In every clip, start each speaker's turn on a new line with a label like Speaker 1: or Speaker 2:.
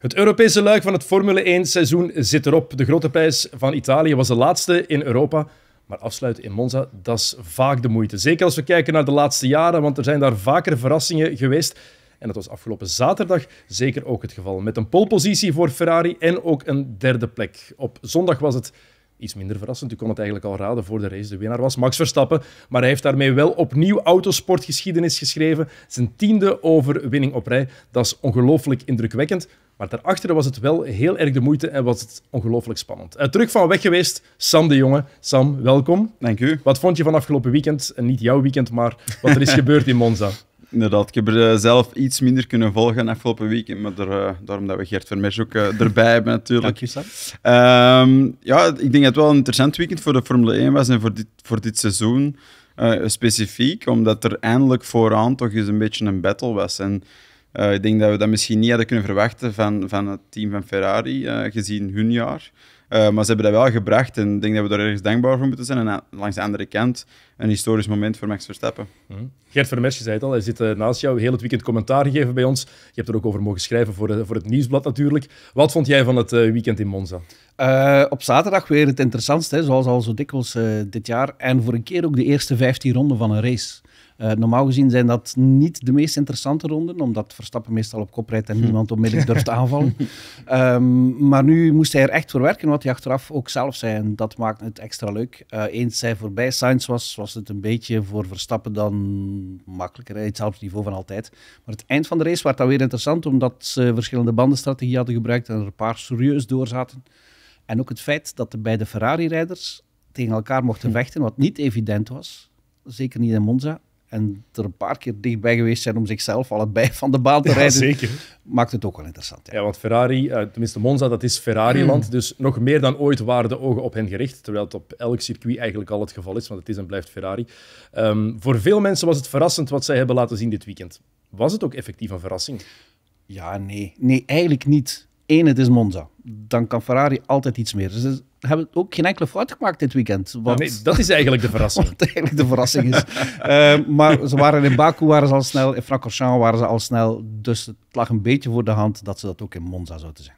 Speaker 1: Het Europese luik van het Formule 1-seizoen zit erop. De grote prijs van Italië was de laatste in Europa. Maar afsluiten in Monza, dat is vaak de moeite. Zeker als we kijken naar de laatste jaren, want er zijn daar vaker verrassingen geweest. En dat was afgelopen zaterdag zeker ook het geval. Met een polepositie voor Ferrari en ook een derde plek. Op zondag was het iets minder verrassend. U kon het eigenlijk al raden voor de race. De winnaar was Max Verstappen. Maar hij heeft daarmee wel opnieuw autosportgeschiedenis geschreven. Zijn tiende overwinning op rij. Dat is ongelooflijk indrukwekkend. Maar daarachter was het wel heel erg de moeite en was het
Speaker 2: ongelooflijk spannend.
Speaker 1: Eh, terug van weg geweest, Sam de Jonge. Sam, welkom. Dank u. Wat vond je van afgelopen weekend? En niet jouw weekend, maar wat er is gebeurd in Monza.
Speaker 2: Inderdaad, ik heb er eh, zelf iets minder kunnen volgen afgelopen weekend, maar er, eh, daarom dat we Gert Vermeers ook erbij hebben natuurlijk. Dank je, Sam. Ehm, ja, ik denk dat het wel een interessant weekend voor de Formule 1 was en voor dit, voor dit seizoen specifiek, omdat er eindelijk vooraan toch eens een beetje een battle was. En eh, ik denk dat we dat misschien niet hadden kunnen verwachten van, van het team van Ferrari, eh, gezien hun jaar. Eh, maar ze hebben dat wel gebracht en ik denk dat we daar ergens dankbaar voor moeten zijn. En langs de andere kant, een historisch moment voor Max Verstappen. Mhm.
Speaker 1: Gert Vermers, zei het al, hij zit naast jou. Heel het weekend commentaar gegeven bij ons. Je hebt er ook over mogen schrijven voor, voor het nieuwsblad natuurlijk. Wat vond jij van het weekend in Monza? op zaterdag weer het interessantste, hè, zoals al zo dikwijls dit jaar. En voor een keer ook de eerste
Speaker 3: 15 ronden van een race. Eh, normaal gezien zijn dat niet de meest interessante ronden, omdat Verstappen meestal op kop rijdt en niemand onmiddellijk durft aanvallen. Ehm, maar nu moest hij er echt voor werken, wat hij achteraf ook zelf zei. En dat maakt het extra leuk. Eh, eens hij voorbij Sainz was, was het een beetje voor Verstappen dan makkelijker. hetzelfde niveau van altijd. Maar het eind van de race werd dan weer interessant, omdat ze verschillende bandenstrategieën hadden gebruikt en er een paar serieus door zaten. En ook het feit dat de beide Ferrari-rijders tegen elkaar mochten vechten, wat niet evident was. Zeker niet in Monza en er een paar keer dichtbij geweest zijn om zichzelf allebei van de baan te rijden. Zeker.
Speaker 1: Maakt het ook wel interessant. Ja, ja want Ferrari, eh, tenminste Monza, dat is Ferrari-land. Mm. Dus nog meer dan ooit waren de ogen op hen gericht. Terwijl het op elk circuit eigenlijk al het geval is, want het is en blijft Ferrari. Ehm, voor veel mensen was het verrassend wat zij hebben laten zien dit weekend. Was het ook effectief een verrassing? Ja, nee. Nee, eigenlijk niet. Eén, het is Monza. Dan kan Ferrari altijd
Speaker 3: iets meer. Dus hebben ook geen enkele fout gemaakt dit weekend. Nou, nee, dat is
Speaker 1: eigenlijk de verrassing. wat
Speaker 3: eigenlijk de verrassing is. Ehm, maar ze waren in Baku waren ze al snel, in Francorchamps waren ze al snel. Dus het lag een beetje voor de hand dat ze dat ook in Monza zouden zijn.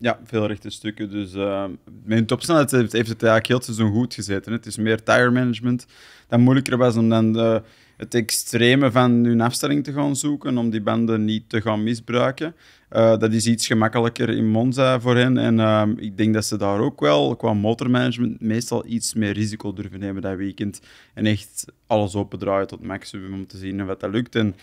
Speaker 2: Ja, veel rechte stukken. Dus uh, mijn topsnelheid heeft, heeft het eigenlijk heel het seizoen goed gezeten. Het is meer tire management dat moeilijker was om dan de, het extreme van hun afstelling te gaan zoeken, om die banden niet te gaan misbruiken. Eh, dat is iets gemakkelijker in Monza voor hen. En ehm, ik denk dat ze daar ook wel qua motormanagement meestal iets meer risico durven nemen dat weekend. En echt alles opendraaien tot maximum om te zien wat dat lukt. En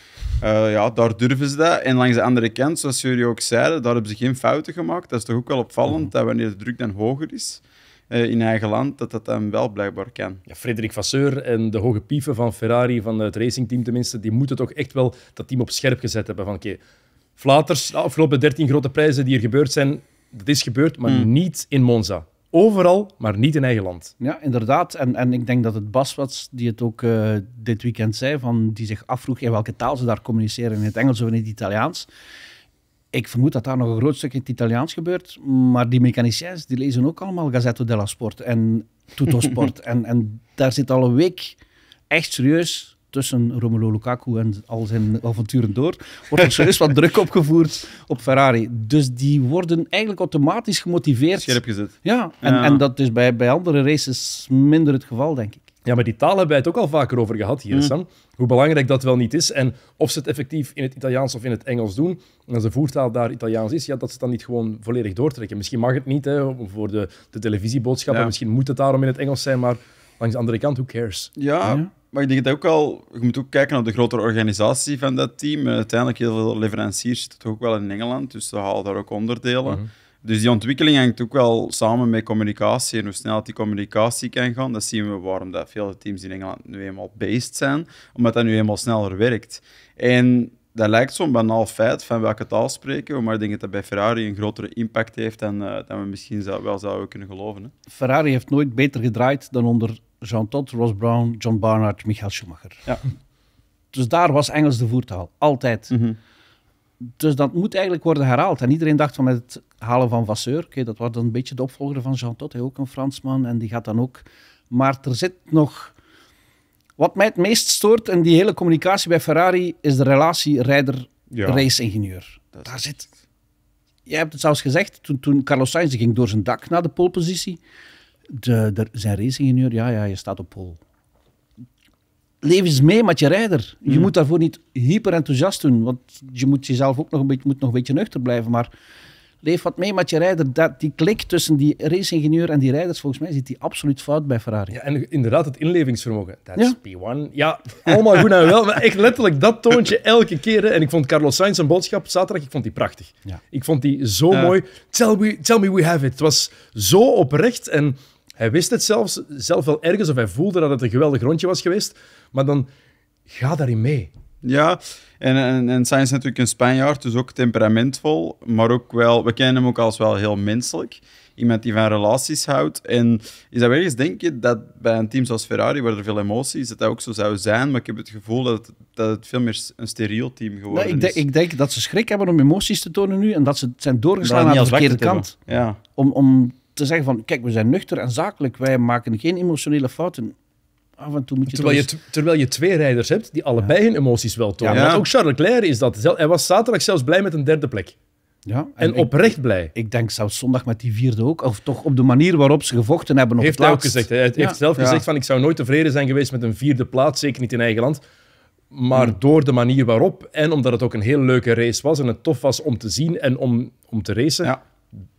Speaker 2: eh, ja, daar durven ze dat. En langs de andere kant, zoals jullie ook zeiden, daar hebben ze geen fouten gemaakt. Dat is toch ook wel opvallend mhm. dat wanneer de druk dan hoger is. Eh, in eigen land, dat dat dan wel blijkbaar kan. Ja, Frederik Vasseur en
Speaker 1: de hoge pieven van Ferrari, van het racingteam tenminste, die moeten toch echt wel dat team op scherp gezet hebben. Van oké, Flaters, de afgelopen 13 grote prijzen die er gebeurd zijn, dat is gebeurd, maar hmm. niet in Monza. Overal, maar niet in eigen land. Ja, inderdaad. En, en ik denk dat het Bas was die
Speaker 3: het ook eh, dit weekend zei, van, die zich afvroeg in welke taal ze daar communiceren, in het Engels of in het Italiaans. Ik vermoed dat daar nog een groot stuk in het Italiaans gebeurt, maar die mechaniciens die lezen ook allemaal Gazzetto della Sport en Tuttosport. en, en daar zit al een week echt serieus tussen Romelu Lukaku en al zijn avonturen door, wordt er serieus wat druk opgevoerd op Ferrari. Dus die worden eigenlijk automatisch gemotiveerd. Scherp
Speaker 1: gezet. Ja, en, en dat is bij, bij andere races minder het geval, denk ik. Ja, maar die taal hebben wij het ook al vaker over gehad hier, mm. Sam. Hoe belangrijk dat wel niet is. En of ze het effectief in het Italiaans of in het Engels doen. En als de voertaal daar Italiaans is, ja, dat ze dan niet gewoon volledig doortrekken. Misschien mag het niet hè, voor
Speaker 2: de, de televisieboodschappen.
Speaker 1: Misschien moet het daarom in het Engels zijn. Maar langs de andere kant, who cares?
Speaker 2: ja. Maar ik denk dat ook al, je moet ook kijken naar de grotere organisatie van dat team. Eh, uiteindelijk heel veel leveranciers zitten toch ook wel in Engeland, dus ze halen daar ook onderdelen. Mhm. Dus die ontwikkeling hangt ook wel samen met communicatie en hoe snel die communicatie kan gaan. Dat zien we waarom dat veel teams in Engeland nu eenmaal based zijn, omdat dat nu eenmaal sneller werkt. En dat lijkt zo'n banaal feit van welke taal spreken we, maar ik denk dat dat bij Ferrari een grotere impact heeft dan, eh, we misschien zou, wel zouden kunnen geloven. Hè.
Speaker 3: Ferrari heeft nooit beter gedraaid dan onder Jean Todt, Ross Brown, John Barnard, Michael Schumacher. Ja. Dus daar was Engels de voertaal, altijd. Mhm. Dus dat moet eigenlijk worden herhaald. En iedereen dacht van met het halen van Vasseur, dat wordt dan een beetje de opvolger van Jean Todt, hij ook een Fransman, en die gaat dan ook... Maar er zit nog... Wat mij het meest stoort in die hele communicatie bij Ferrari is de relatie rijder-race-ingenieur. Daar zit... Jij hebt het zelfs gezegd, toen, toen Carlos Sainz ging door zijn dak naar de polepositie de, de, zijn raceingenieur, ja, ja, je staat op pol. Leef eens mee met je rijder. Je hmm. moet daarvoor niet hyper enthousiast doen, want je moet jezelf ook nog een beetje, moet nog een beetje nuchter blijven. Maar leef wat mee met je rijder. Dat, die klik tussen die
Speaker 1: raceingenieur en die rijders, volgens mij zit die absoluut fout bij Ferrari. Ja, en inderdaad, het inlevingsvermogen. Dat is ja. P1. Ja, allemaal goed en wel. Maar echt letterlijk dat toontje elke keer. En ik vond Carlos Sainz zijn boodschap zaterdag, ik vond die prachtig. Ik vond die zo mooi. Tell me, tell me we have it. Het was zo oprecht en hij wist het zelfs, zelf wel ergens, of hij voelde dat het een geweldig rondje was geweest. Maar dan ga daarin mee.
Speaker 2: Ja, en, en, en Sainz is natuurlijk een Spanjaard, dus ook temperamentvol. Maar ook wel, we kennen hem ook als wel heel menselijk. Iemand die van relaties houdt. En is dat ergens denk je dat bij een team zoals Ferrari, waar er veel emoties is, dat dat ook zo zou zijn. Maar ik heb het gevoel dat het, dat het veel meer een steriel team geworden ik denk, is.
Speaker 3: Ik denk dat ze schrik hebben om emoties te tonen nu. En dat ze zijn doorgeslagen aan de verkeerde kant. Ja. Om, om te zeggen van, kijk, we zijn nuchter en zakelijk, wij maken geen emotionele fouten. Af en toe moet
Speaker 1: je terwijl, je, terwijl je twee rijders hebt die allebei hun emoties wel tonen. Ook Charles Leclerc is dat. Hij was zaterdag zelfs blij met een derde plek. Ja, en, oprecht blij. Ik denk zelfs zondag met die vierde ook. Of
Speaker 3: toch op de manier waarop ze gevochten
Speaker 1: hebben. heeft het hij ook gezegd. Hij heeft zelf gezegd: van, Ik zou nooit tevreden zijn geweest met een vierde plaats. Zeker niet in eigen land. Maar hmm. door de manier waarop. En omdat het ook een heel leuke race was. En het tof was om te zien en om, om te racen.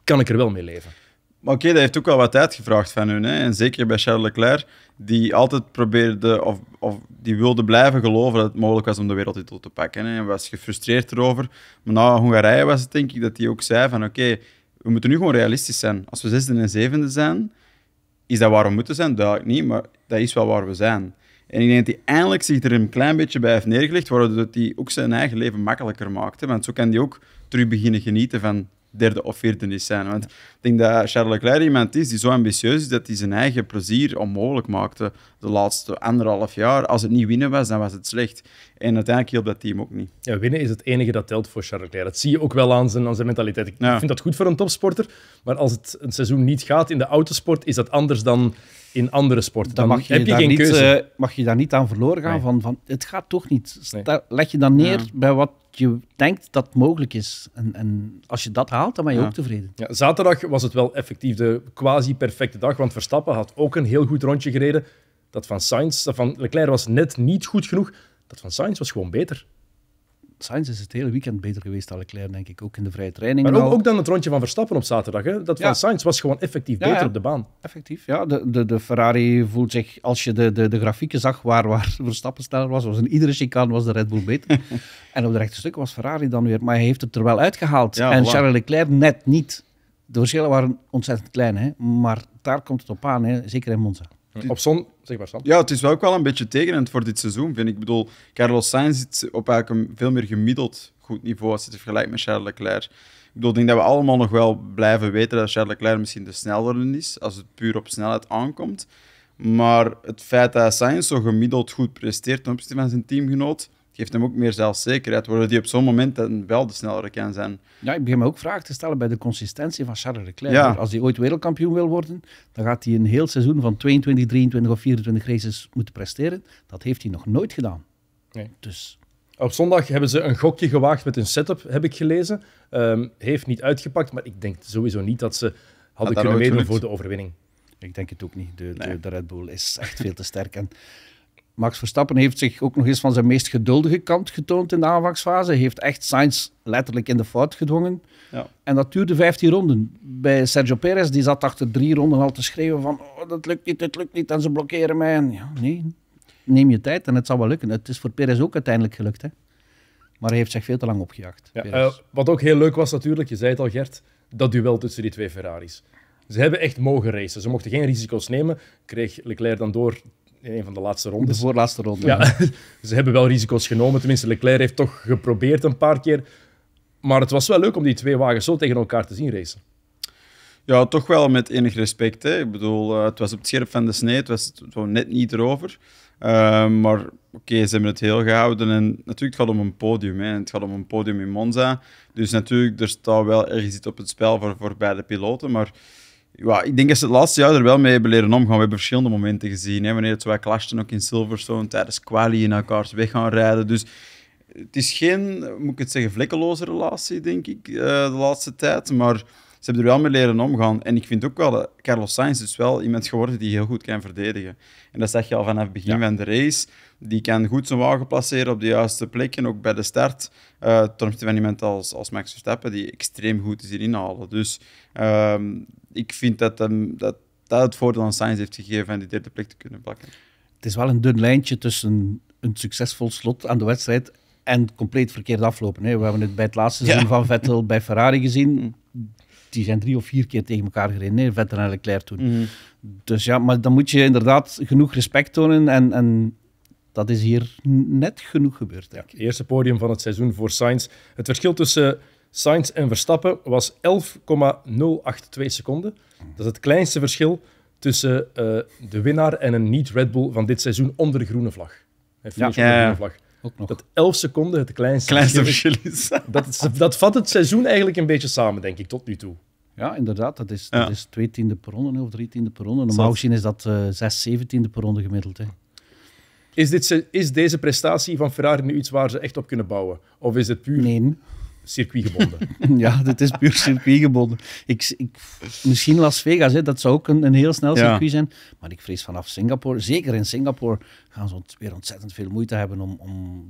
Speaker 1: Kan ik er wel mee leven.
Speaker 2: Maar oké, dat heeft ook al wat tijd gevraagd van hun. Hè? En zeker bij Charles Leclerc, die altijd probeerde of, of die wilde blijven geloven dat het mogelijk was om de wereldtitel te pakken. En was gefrustreerd erover. Maar na Hongarije was het denk ik dat hij ook zei van oké, we moeten nu gewoon realistisch zijn. Als we zesde en zevende zijn, is dat waar we moeten zijn? Duidelijk niet, maar dat is wel waar we zijn. En ik denk dat hij eindelijk zich er een klein beetje bij heeft neergelegd, waardoor hij ook zijn eigen leven makkelijker maakte. Want zo kan hij ook terug beginnen genieten van derde of vierde is zijn. Want ik denk dat Charles Leclerc iemand is die zo ambitieus is dat hij zijn eigen plezier onmogelijk maakte de laatste anderhalf jaar. Als het niet winnen was, dan was het slecht. En uiteindelijk hielp dat team ook niet. Ja, winnen is het enige dat telt
Speaker 1: voor Charles Leclerc. Dat zie je ook wel aan zijn, aan zijn mentaliteit. Ik vind dat goed voor een topsporter, maar als het een seizoen niet gaat in de autosport, is dat anders dan in andere sporten. Dan, mag je heb je daar geen niet, keuze. Eh, mag je daar niet aan verloren gaan van, van het gaat toch niet. Leg je dan neer bij wat je denkt
Speaker 3: dat het mogelijk is. En, en
Speaker 1: als je dat haalt, dan ben je ook tevreden. Ja, zaterdag was het wel effectief de quasi-perfecte dag, want Verstappen had ook een heel goed rondje gereden. Dat van Sainz, dat van Leclerc was net niet goed genoeg. Dat van Sainz was gewoon beter. Sainz is het hele weekend beter geweest dan Leclerc, denk ik. Ook in de vrije training. Maar ook, dan het rondje van Verstappen op zaterdag. Hè? Dat van ja. Sainz was gewoon
Speaker 3: effectief beter op de baan. Effectief, ja. De, de, de, Ferrari voelt zich... Als je de, de, de grafieken zag waar, waar Verstappen sneller was, was in iedere chicane was de Red Bull beter. en op de rechte stukken was Ferrari dan weer. Maar hij heeft het er wel uitgehaald. en Charles Leclerc net niet. De verschillen waren ontzettend klein, hè? maar daar komt het op aan, hè? zeker in Monza op zon,
Speaker 1: zeg maar,
Speaker 2: Ja, het is wel ook wel een beetje tegenend voor dit seizoen, vind ik. Ik bedoel, Carlos Sainz zit op eigenlijk een veel meer gemiddeld goed niveau als je het vergelijkt met Charles Leclerc. Ik bedoel, ik denk dat we allemaal nog wel blijven weten dat Charles Leclerc misschien de snellere is, als het puur op snelheid aankomt. Maar het feit dat Sainz zo gemiddeld goed presteert ten opzichte van zijn teamgenoot, geeft hem ook meer zelfzekerheid, Worden die op zo'n moment dan wel de snellere kan zijn.
Speaker 3: Ja, ik begin me ook vragen te stellen bij de consistentie van Charles Leclerc.
Speaker 2: Als hij ooit wereldkampioen
Speaker 3: wil worden, dan gaat hij een heel seizoen van 22, 23 of 24 races moeten presteren.
Speaker 1: Dat heeft hij nog nooit gedaan. Nee. Dus... Op zondag hebben ze een gokje gewaagd met een setup, heb ik gelezen. Ehm, heeft niet uitgepakt, maar ik denk sowieso niet dat ze hadden kunnen meedoen voor de overwinning. Ik denk het ook niet. De, de, de Red Bull is echt veel te sterk. En
Speaker 3: Max Verstappen heeft zich ook nog eens van zijn meest geduldige kant getoond in de aanvangsfase. Heeft echt Sainz letterlijk in de fout gedwongen. Ja. En dat duurde 15 ronden. Bij Sergio Perez, die zat achter drie ronden al te schreeuwen van oh, dat lukt niet, dat lukt niet en ze blokkeren mij. En ja, nee, neem je tijd en het zal wel lukken. Het is voor Perez ook uiteindelijk gelukt. Hè? Maar hij heeft zich veel te lang opgejaagd.
Speaker 1: Ja, eh, wat ook heel leuk was natuurlijk, je zei het al Gert, dat duel tussen die twee Ferraris. Ze hebben echt mogen racen. Ze mochten geen risico's nemen. Kreeg Leclerc dan door een van de laatste rondes. De voorlaatste ronde. ze hebben wel risico's genomen. Tenminste, Leclerc heeft toch geprobeerd een paar keer. Maar het was wel leuk om die twee wagens zo tegen elkaar te zien racen.
Speaker 2: Ja, toch wel met enig respect. Hè. Ik bedoel, eh, het was op het scherp van de snee, het was zo net niet erover. Eh, maar oké, ze hebben het heel gehouden. En natuurlijk, het gaat om een podium. Hè. Het gaat om een podium in Monza. Dus natuurlijk, er staat wel ergens iets op het spel voor, voor beide piloten. Maar ja, ik denk dat ze het laatste jaar er wel mee hebben leren omgaan. We hebben verschillende momenten gezien. Hè, wanneer het zo ook in Silverstone, tijdens quali in elkaars weg gaan rijden. Dus het is geen, moet ik het zeggen, vlekkeloze relatie, denk ik, eh, de laatste tijd. Maar ze hebben er wel mee leren omgaan. En ik vind ook wel dat Carlos Sainz is dus wel iemand geworden die heel goed kan verdedigen. En dat zeg je al vanaf het begin van de race. Die kan goed zijn wagen placeren op de juiste plek en ook bij de start. Uh, ten opzichte van iemand als, als Max Verstappen, die extreem goed is hierin inhalen Dus ehm, ik vind dat, dat dat het voordeel aan Sainz heeft gegeven van die derde plek te kunnen pakken. Het is wel een dun lijntje
Speaker 3: tussen een succesvol slot aan de wedstrijd en compleet verkeerd aflopen. Hè. We hebben het bij het laatste seizoen van Vettel bij Ferrari gezien. Mm die zijn drie of vier keer tegen elkaar gereden, Vettel en Leclerc toen. Mhm. Dus ja, maar dan moet je inderdaad genoeg respect tonen en, en
Speaker 1: dat is hier net genoeg gebeurd. Ja. eerste podium van het seizoen voor Sainz. Het verschil tussen Sainz en Verstappen was 11,082 seconden. Dat is het kleinste verschil tussen eh, de winnaar en een niet-Red Bull van dit seizoen onder de groene vlag. Dus ja, ja. groene vlag. Dat 11 seconden het kleinste, kleinste Dat, dat vat het seizoen eigenlijk een beetje samen, denk ik, tot nu toe. Ja, inderdaad. Dat is, dat is twee tiende
Speaker 3: per ronde of drie tiende per ronde. Normaal gezien is dat uh, zes, zeventiende per ronde gemiddeld. Hè.
Speaker 1: Is, dit, is deze prestatie van Ferrari nu iets waar ze echt op kunnen bouwen? Of is het puur... Nee circuitgebonden. ja, dit is puur circuitgebonden. Ik, ik, misschien Las Vegas,
Speaker 3: hè, dat zou ook een, een heel snel circuit zijn. Maar ik vrees vanaf Singapore, zeker in Singapore, gaan ze weer ontzettend veel moeite hebben om, om,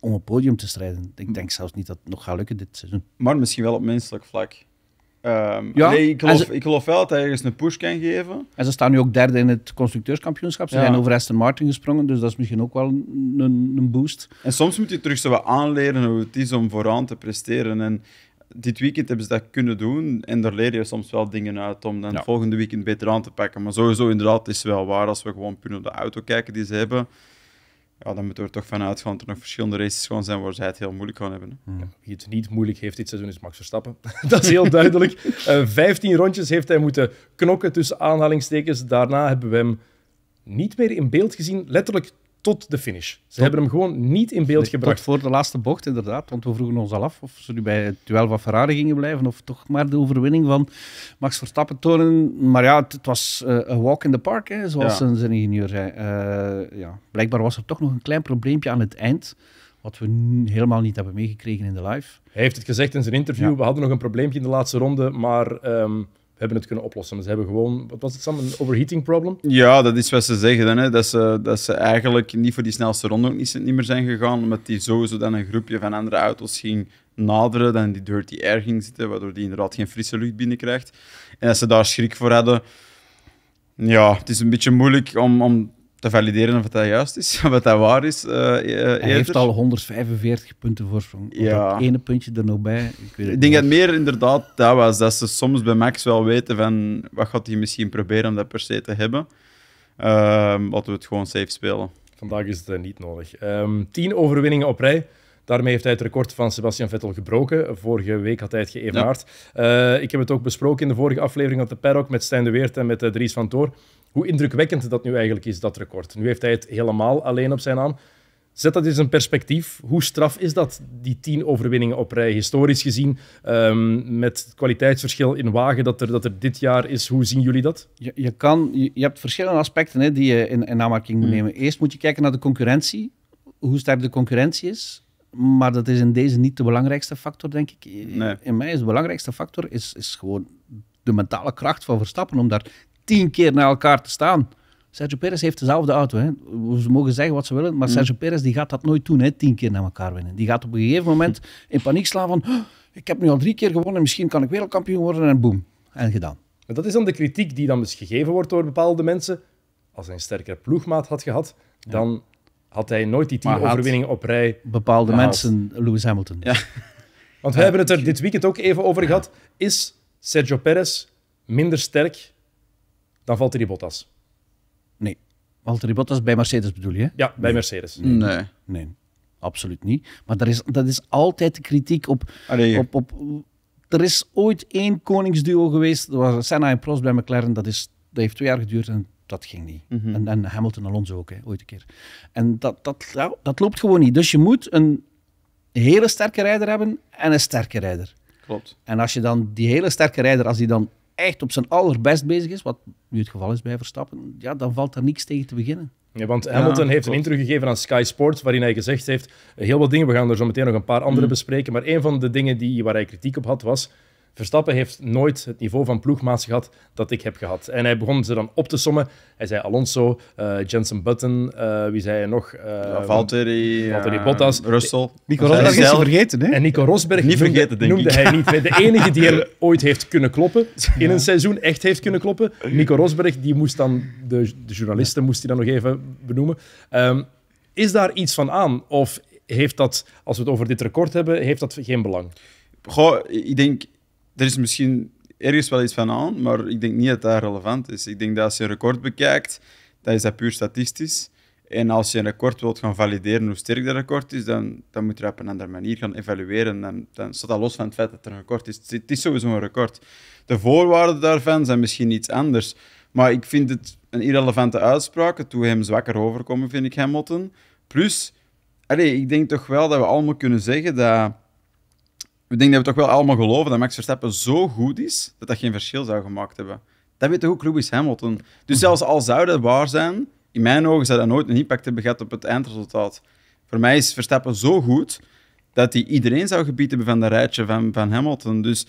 Speaker 3: om op podium te strijden. Ik denk zelfs niet dat het nog gaat lukken dit seizoen. Maar misschien wel op menselijk vlak. Ehm, ja. Nee, ik
Speaker 2: geloof, wel dat hij ergens een push kan geven.
Speaker 3: En ze staan nu ook derde in het constructeurskampioenschap. Ze zijn over Aston Martin gesprongen, dus dat is misschien ook wel een, een boost.
Speaker 2: En soms moet je terug zo wat aanleren hoe het is om vooraan te presteren. En dit weekend hebben ze dat kunnen doen. En daar leer je soms wel dingen uit om dan volgende weekend beter aan te pakken. Maar sowieso, inderdaad, het is wel waar als we gewoon puur naar de auto kijken die ze hebben ja, dan moeten we er toch van uitgaan dat er nog verschillende races gewoon zijn waar zij het heel moeilijk gaan hebben. Ja, wie het niet moeilijk heeft dit seizoen is Max Verstappen. dat is heel duidelijk. Eh, vijftien 15 rondjes heeft hij moeten
Speaker 1: knokken tussen aanhalingstekens. Daarna hebben we hem niet meer in beeld gezien. Letterlijk tot de finish. Ze hebben hem gewoon niet in beeld gebracht. voor de laatste bocht, inderdaad. Want we vroegen ons al
Speaker 3: af of ze nu bij het duel van Ferrari gingen blijven. Of toch maar de overwinning van Max Verstappen tonen. Maar ja, het, was eh, een walk in the park, hè, zoals ja. zijn ingenieur zei. Eh, ja. Blijkbaar was er toch nog een klein probleempje aan het eind. Wat we helemaal niet hebben meegekregen in de live.
Speaker 1: Hij heeft het gezegd in zijn interview. We hadden nog een probleempje in de laatste ronde. Maar ehm, hebben het kunnen oplossen.
Speaker 2: Ze hebben gewoon,
Speaker 1: wat was het Sam, een overheating problem?
Speaker 2: Ja, dat is wat ze zeggen. Dan, hè. Dat, ze, dat ze eigenlijk niet voor die snelste ronde ook niet, niet meer zijn gegaan, omdat die sowieso dan een groepje van andere auto's ging naderen, dan in die dirty air ging zitten, waardoor die inderdaad geen frisse lucht binnenkrijgt. En dat ze daar schrik voor hadden. Ja, het is een beetje moeilijk om, om te valideren of dat juist is, of dat waar is. Eh, eh, hij heeft al
Speaker 3: 145 punten voor. Ja. Dat ene puntje er nog bij. Ik,
Speaker 2: weet ik denk dat meer inderdaad dat was. Dat ze soms bij Max wel weten van wat gaat hij misschien proberen om dat per se te hebben. Uh, laten we het gewoon safe spelen. Vandaag is het eh, niet nodig. Um, tien overwinningen op rij. Daarmee heeft hij het record van Sebastian Vettel
Speaker 1: gebroken. Vorige week had hij het geëvenaard. ik heb het ook besproken in de vorige aflevering op de paddock met Stijn de Weert en met Dries van Toor hoe indrukwekkend dat nu eigenlijk is, dat record. Nu heeft hij het helemaal alleen op zijn naam. Zet dat eens in perspectief. Hoe straf is dat, die tien overwinningen op rij, historisch gezien, ehm, met kwaliteitsverschil in wagen dat er, dat er dit jaar is? Hoe zien jullie dat? Je, je kan, je, hebt verschillende aspecten hè, die je in, in aanmerking moet hmm. nemen. Eerst moet je
Speaker 3: kijken naar de concurrentie, hoe sterk de concurrentie is. Maar dat is in deze niet de belangrijkste factor, denk ik. Nee. In mij is de belangrijkste factor is, is gewoon de mentale kracht van Verstappen om daar tien keer naar elkaar te staan. Sergio Perez heeft dezelfde auto. Hè. Ze mogen zeggen wat ze willen, maar mm. Sergio Perez die gaat dat nooit doen, hè, tien keer naar elkaar winnen. Die gaat op een gegeven moment in paniek
Speaker 1: slaan van... Oh, ik heb nu al drie keer gewonnen, misschien kan ik wereldkampioen worden en boom En gedaan. En dat is dan de kritiek die dan dus gegeven wordt door bepaalde mensen. Als hij een sterkere ploegmaat had gehad, dan had hij nooit die tien overwinningen op rij Bepaalde mensen,
Speaker 3: Lewis Hamilton. Ja.
Speaker 1: Want we hebben het er dit weekend ook even over gehad. Is Sergio Perez minder sterk dan valt die Bottas.
Speaker 3: Nee. Valtteri Bottas bij Mercedes bedoel je?
Speaker 1: Ja, bij Mercedes. Nee. nee.
Speaker 3: Absoluut niet. Maar dat is, dat is altijd de kritiek op, Allee. op, op... Er is ooit één koningsduo geweest. Dat was Senna en Prost bij McLaren. Dat, is, dat heeft twee jaar geduurd en dat ging niet. Mhm. en, en, Hamilton Alonso ook, hè, ooit een keer. En dat, dat, dat loopt gewoon niet. Dus je moet een hele sterke rijder hebben en een sterke rijder. Klopt. En als je dan die hele sterke rijder, als die dan echt op zijn allerbest bezig
Speaker 1: is, wat nu het geval is bij Verstappen, ja, dan valt er niks tegen te beginnen. Ja, want Hamilton heeft een interview gegeven aan Sky Sports, waarin hij gezegd heeft, heel wat dingen, we gaan er zo meteen nog een paar andere mm. bespreken, maar een van de dingen die, waar hij kritiek op had, was Verstappen heeft nooit het niveau van ploegmaats gehad dat ik heb gehad. En hij begon ze dan op te sommen. Hij zei Alonso, eh, Jensen Button, eh, wie zei hij nog? Uh, Valtteri, Valtteri Bottas. Russell. Nico Rosberg is zelf... vergeten, hè? En Nico Rosberg niet noemde, vergeten, denk noemde ik. hij niet. De enige die er ooit heeft kunnen kloppen, in een seizoen echt heeft kunnen kloppen. Nico Rosberg, die moest dan, de, de journalisten moest hij dan nog even benoemen. Ehm, is daar iets van aan? Of heeft dat, als we het over dit record hebben, heeft dat geen
Speaker 2: belang? Goh, ik denk, er is misschien ergens wel iets van aan, maar ik denk niet dat dat relevant is. Ik denk dat als je een record bekijkt, dat is dat puur statistisch. En als je een record wilt gaan valideren hoe sterk dat record is, dan, dan moet je dat op een andere manier gaan evalueren. Dan, dan staat dat los van het feit dat er een record is. Het is sowieso een record. De voorwaarden daarvan zijn misschien iets anders. Maar ik vind het een irrelevante uitspraak. Het doet hem zwakker overkomen, vind ik Hamilton. Plus, allez, ik denk toch wel dat we allemaal kunnen zeggen dat ik denk dat we toch wel allemaal geloven dat Max Verstappen zo goed is dat dat geen verschil zou gemaakt hebben. Dat weet toch ook Lewis Hamilton. Dus zelfs al zou dat waar zijn, in mijn ogen zou dat nooit een impact hebben gehad op het eindresultaat. Voor mij is Verstappen zo goed dat hij iedereen zou gebied hebben van dat rijtje van, van Hamilton. Dus